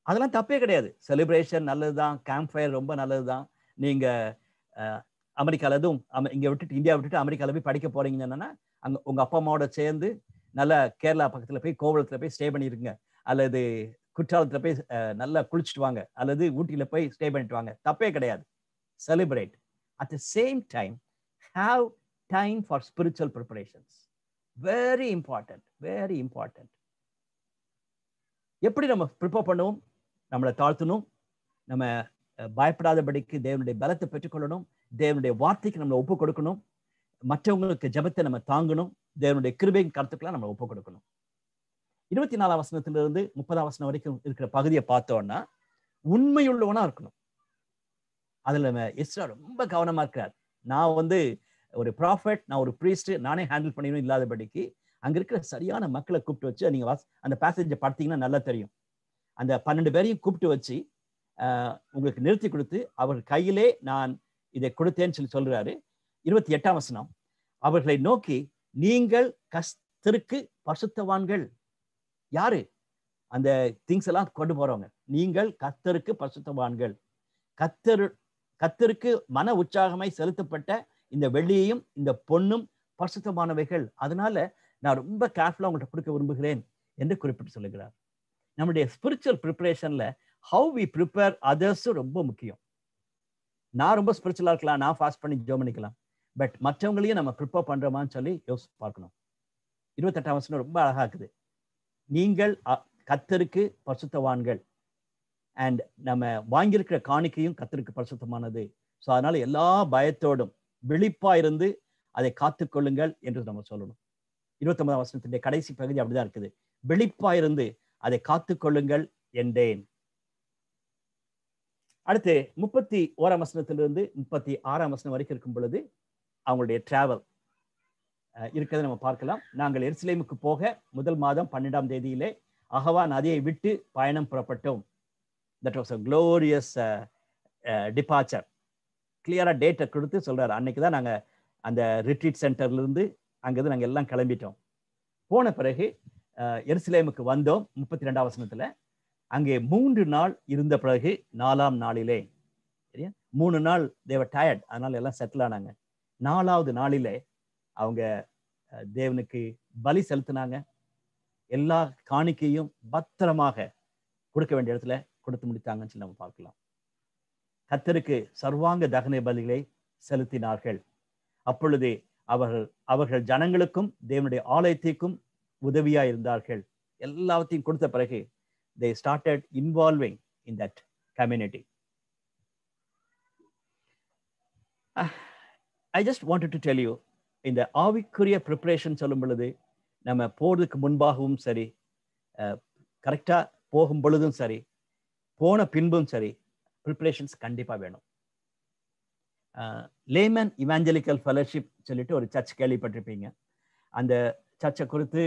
Speaker 1: அதெல்லாம் தப்பே கிடையாது செலிப்ரேஷன் நல்லது தான் கேம்ப் ஃபயர் ரொம்ப நல்லது தான் நீங்கள் அமெரிக்காவில் எதுவும் இங்கே விட்டுட்டு இந்தியா விட்டுட்டு அமெரிக்காவில் போய் படிக்க போறீங்கன்னா அங்கே உங்கள் அப்பா அம்மாவோட சேர்ந்து நல்லா கேரளா பக்கத்தில் போய் கோவளத்தில் போய் ஸ்டே பண்ணியிருங்க அல்லது குற்றாலத்தில் போய் நல்லா குளிச்சுட்டு வாங்க அல்லது ஊட்டியில் போய் ஸ்டே பண்ணிட்டு வாங்க தப்பே கிடையாது celebrate at the same time have time for spiritual preparations very important very important எப்படி நம்ம ப்ரிப்பேர் பண்ணுவோம் நம்மளை தாழ்த்தணும் நம்ம பயப்படாதபடிக்கு தேவனுடைய பலத்தை பெற்றுக்கொள்ளணும் தேவனுடைய வார்த்தைக்கு நம்மளை ஒப்பு கொடுக்கணும் மற்றவங்களுக்கு ஜபத்தை நம்ம தாங்கணும் தேவனுடைய கிருபையின் கருத்துக்கெல்லாம் நம்ம ஒப்பு கொடுக்கணும் இருபத்தி நாலாம் வசனத்திலிருந்து முப்பதாம் வசனம் வரைக்கும் இருக்கிற பகுதியை பார்த்தோம்னா உண்மையுள்ளவனா இருக்கணும் அதுல இஸ்ரா ரொம்ப கவனமா இருக்கிறார் நான் வந்து ஒரு ப்ராஃபிட் நான் ஒரு ப்ரீஸ்ட் நானே ஹேண்டில் பண்ணணும் இல்லாதபடிக்கு அங்க இருக்கிற சரியான மக்களை கூப்பிட்டு வச்சு நீங்க அந்த பேசேஜை பார்த்தீங்கன்னா நல்லா தெரியும் அந்த பன்னெண்டு பேரையும் கூப்பிட்டு வச்சு உங்களுக்கு நிறுத்தி கொடுத்து அவர் கையிலே நான் இதை கொடுத்தேன்னு சொல்லி சொல்றாரு இருபத்தி எட்டாம் வசனம் அவர்களை நோக்கி நீங்கள் கஸ்தருக்கு பரிசுத்தவான்கள் யாரு அந்த திங்ஸ் எல்லாம் கொண்டு போறவங்க நீங்கள் கத்தருக்கு பரிசுத்தவான்கள் கத்தரு கத்தருக்கு மன உற்சாகமாய் செலுத்தப்பட்ட இந்த வெள்ளியையும் இந்த பொண்ணும் பரிசுத்தமானவைகள் அதனால நான் ரொம்ப கேர்ஃபுல்லாக உங்கள்கிட்ட கொடுக்க விரும்புகிறேன் என்று குறிப்பிட்டு சொல்லுகிறார் நம்முடைய ஸ்பிரிச்சுவல் ப்ரிப்பரேஷன்ல ஹவு வி ப்ரிப்பேர் அதர்ஸும் ரொம்ப முக்கியம் நான் ரொம்ப ஸ்பிரிச்சுவலாக இருக்கலாம் நான் ஃபாஸ்ட் பண்ணி ஜோமனிக்கலாம் பண்ணிக்கலாம் பட் மற்றவங்களையும் நம்ம ப்ரிப்பர் பண்ணுறோமான்னு சொல்லி யோசித்து பார்க்கணும் இருபத்தெட்டாம் வருஷம் ரொம்ப அழகாக இருக்குது நீங்கள் கத்தருக்கு பரிசுத்தவான்கள் அண்ட் நம்ம வாங்கியிருக்கிற காணிக்கையும் கத்தருக்கு பரிசுத்தமானது ஸோ அதனால எல்லா பயத்தோடும் விழிப்பா இருந்து அதை காத்துக்கொள்ளுங்கள் என்று நம்ம சொல்லணும் இருபத்தொன்பதாம் வசனத்தினுடைய கடைசி பகுதி அப்படிதான் இருக்குது விழிப்பா இருந்து அதை காத்துக்கொள்ளுங்கள் என்றேன் அடுத்து முப்பத்தி ஓராம் வசனத்திலிருந்து முப்பத்தி ஆறாம் வசனம் வரைக்கும் இருக்கும் பொழுது அவங்களுடைய டிராவல் இருக்கிறத நம்ம பார்க்கலாம் நாங்கள் எருசலேமுக்கு போக முதல் மாதம் பன்னெண்டாம் தேதியிலே அகவா நதியை விட்டு பயணம் புறப்பட்டோம் that was a glorious departure கிளியராக டேட்டை கொடுத்து சொல்கிறார் அன்னைக்கு தான் நாங்கள் அந்த ரிட்ரீட் சென்டர்லேருந்து அங்கேருந்து நாங்கள் எல்லாம் கிளம்பிட்டோம் போன பிறகு எருசலேமுக்கு வந்தோம் முப்பத்தி ரெண்டாம் வசனத்தில் அங்கே மூன்று நாள் இருந்த பிறகு நாலாம் நாளிலே சரியா மூணு நாள் தேவர் டயர்ட் அதனால எல்லாம் செட்டில் ஆனாங்க நாலாவது நாளில அவங்க தேவனுக்கு பலி செலுத்தினாங்க எல்லா காணிக்கையும் பத்திரமாக கொடுக்க வேண்டிய இடத்துல கொடுத்து முடித்தாங்கன்னு சொல்லி நம்ம பார்க்கலாம் கத்தருக்கு சர்வாங்க தகன பலிகளை செலுத்தினார்கள் அப்பொழுது அவர்கள் அவர்கள் ஜனங்களுக்கும் தேவனுடைய ஆலயத்திற்கும் உதவியா இருந்தார்கள் எல்லாவற்றையும் கொடுத்த பிறகு they started involving in that community I just wanted to tell you இந்த ஆவிக்குரிய ப்ரிப்பரேஷன் சொல்லும் பொழுது நம்ம போகிறதுக்கு முன்பாகவும் சரி கரெக்டாக போகும் பொழுதும் சரி போன பின்பும் சரி ப்ரிப்ரேஷன்ஸ் கண்டிப்பாக வேணும் லேமன் இவாஞ்சலிக்கல் ஃபெலோஷிப் சொல்லிட்டு ஒரு சர்ச் கேள்விப்பட்டிருப்பீங்க அந்த சர்ச்சை குறித்து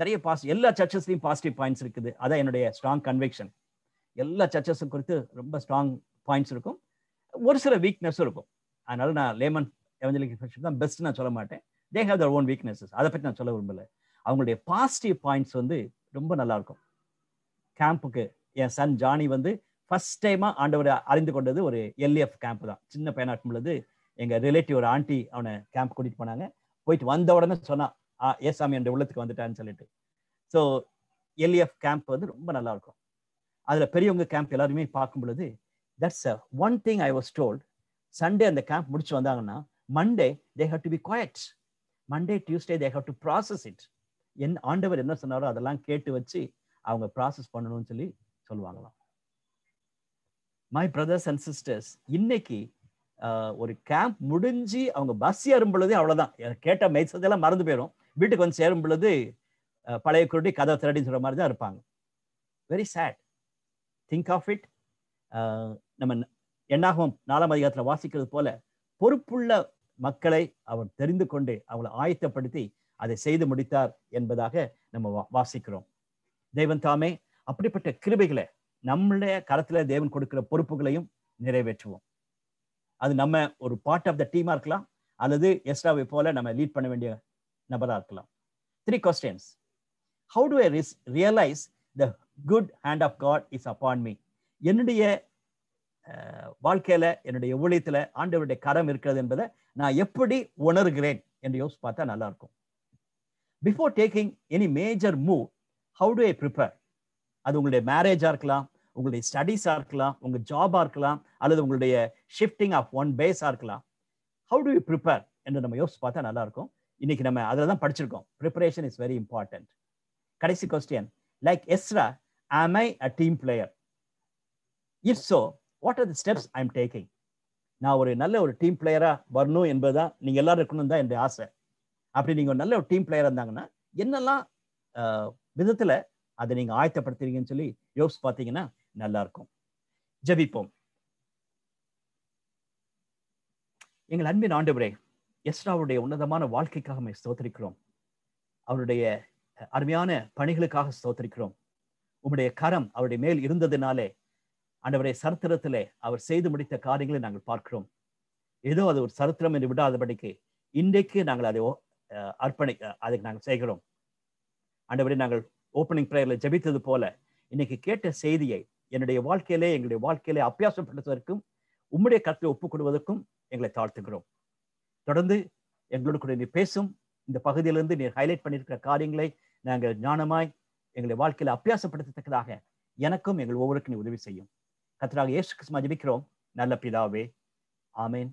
Speaker 1: நிறைய பாஸ் எல்லா சர்ச்சஸ்லையும் பாசிட்டிவ் பாயிண்ட்ஸ் இருக்குது அதான் என்னுடைய ஸ்ட்ராங் கன்வெக்ஷன் எல்லா சர்ச்சஸும் குறித்து ரொம்ப ஸ்ட்ராங் பாயிண்ட்ஸ் இருக்கும் ஒரு சில வீக்னஸும் இருக்கும் அதனால நான் லேமன் எவஞ்சலிக் தான் பெஸ்ட் நான் சொல்ல மாட்டேன் they have their own weaknesses அதை பற்றி நான் சொல்ல விரும்பல அவங்களுடைய பாசிட்டிவ் பாயிண்ட்ஸ் வந்து ரொம்ப நல்லா இருக்கும் கேம்புக்கு என் சன் ஜானி வந்து ஃபர்ஸ்ட் டைமாக ஆண்டவரை அறிந்து கொண்டது ஒரு எல்ஏஎஃப் கேம்ப் தான் சின்ன பையனா இருக்கும்பொழுது எங்கள் ரிலேட்டிவ் ஒரு ஆண்டி அவனை கேம்ப் கூட்டிகிட்டு போனாங்க போயிட்டு வந்த உடனே சொன்னா ஏ ஏசாமி என்ற உள்ளத்துக்கு வந்துட்டான்னு சொல்லிட்டு ஸோ எல்ஏஎஃப் கேம்ப் வந்து ரொம்ப நல்லா இருக்கும் அதில் பெரியவங்க கேம்ப் எல்லாருமே பார்க்கும் பொழுது that's one thing I was told Sunday அந்த கேம்ப் முடிச்சு வந்தாங்கன்னா Monday they have to be quiet Monday Tuesday they have to process it என் ஆண்டவர் என்ன சொன்னாரோ அதெல்லாம் கேட்டு வச்சு அவங்க ப்ராசஸ் பண்ணணும்னு சொல்லி சொல்லுவாங்களாம் மை பிரதர்ஸ் அண்ட் சிஸ்டர்ஸ் இன்னைக்கு ஒரு கேம்ப் முடிஞ்சு அவங்க பஸ் ஏறும் பொழுது அவ்வளோதான் கேட்ட மெய்சதெல்லாம் மறந்து போயிடும் வீட்டுக்கு வந்து சேரும் பொழுது பழைய குருடி கதை திரட்டின்னு சொல்கிற மாதிரி தான் இருப்பாங்க very sad think of it நம்ம என்னாகவும் நாலாம் அதிகாரத்தில் வாசிக்கிறது போல பொறுப்புள்ள மக்களை அவர் தெரிந்து கொண்டு அவளை ஆயத்தப்படுத்தி அதை செய்து முடித்தார் என்பதாக நம்ம வாசிக்கிறோம் தேவன் தாமே அப்படிப்பட்ட கிருபைகளை நம்மளே கரத்துல தேவன் கொடுக்கிற பொறுப்புகளையும் நிறைவேற்றுவோம் அது நம்ம ஒரு பார்ட் ஆஃப் த டீமா இருக்கலாம் அல்லது எஸ்ராவை போல நம்ம லீட் பண்ண வேண்டிய நபராக இருக்கலாம் three questions how to realise the good hand of God is upon me என்னுடைய வாழ்க்கையில என்னுடைய ஊழியத்துல ஆண்டவருடைய கரம் இருக்கிறது என்பதை நான் எப்படி உணர்கிறேன் என்று யோசிச்சு பார்த்தா நல்லா இருக்கும் before taking any major move how to I prepare அது உங்களுடைய மேரேஜா இருக்கலாம் உங்களுடைய ஸ்டடீஸா இருக்கலாம் உங்க ஜாபா இருக்கலாம் அல்லது உங்களுடைய ஷிஃப்டிங் ஆஃப் ஒன் பேஸா இருக்கலாம் ஹவு டு யூ ப்ரிப்பேர் என்று நம்ம யோசிச்சு பார்த்தா நல்லா இருக்கும் இன்னைக்கு நம்ம அதில் தான் படிச்சிருக்கோம் ப்ரிப்பரேஷன் இஸ் வெரி இம்பார்ட்டன்ட் கடைசி question like Ezra am I a team player if so what are the steps I am taking நான் ஒரு நல்ல ஒரு டீம் பிளேயராக வரணும் என்பதுதான் நீங்கள் எல்லாரும் இருக்கணும் தான் என் ஆசை அப்படி நீங்கள் ஒரு நல்ல ஒரு டீம் பிளேயராக இருந்தாங்கன்னா என்னெல்லாம் விதத்தில் அதை நீங்கள் ஆயத்தப்படுத்துறீங்கன்னு சொல்லி யோசிச்சு பார்த்தீங்கன்னா நல்லா இருக்கும் ஜபிப்போம் எங்கள் அன்பின் ஆண்டவரே எஸ்ராவுடைய உன்னதமான வாழ்க்கைக்காக ஸ்தோத்திரிக்கிறோம் அவருடைய அருமையான பணிகளுக்காக ஸ்தோத்திரிக்கிறோம் உம்முடைய கரம் அவருடைய மேல் இருந்ததுனாலே ஆண்டவரை சரித்திரத்திலே அவர் செய்து முடித்த காரியங்களை நாங்கள் பார்க்கிறோம் ஏதோ அது ஒரு சரித்திரம் என்று விடாதபடிக்கு இன்றைக்கு நாங்கள் அதை அர்ப்பணி அதை நாங்கள் செய்கிறோம் அண்டபடி நாங்கள் ஓப்பனிங் ப்ரேயரில் ஜபித்தது போல இன்னைக்கு கேட்ட செய்தியை என்னுடைய வாழ்க்கையிலே எங்களுடைய வாழ்க்கையிலே அபியாசப்படுத்துவதற்கும் உம்முடைய கருத்தை ஒப்புக்கொடுவதற்கும் எங்களை தாழ்த்துக்கிறோம் தொடர்ந்து எங்களோடு கூட நீ பேசும் இந்த பகுதியிலிருந்து நீர் ஹைலைட் பண்ணியிருக்கிற காரியங்களை நாங்கள் ஞானமாய் எங்களுடைய வாழ்க்கையில் அபியாசப்படுத்தத்தக்கதாக எனக்கும் எங்கள் ஒவ்வொருக்கும் நீ உதவி செய்யும் கத்தராக இயேசு கிறிஸ்து மஜபிக்கிறோம் நல்ல பிதாவே ஆமேன்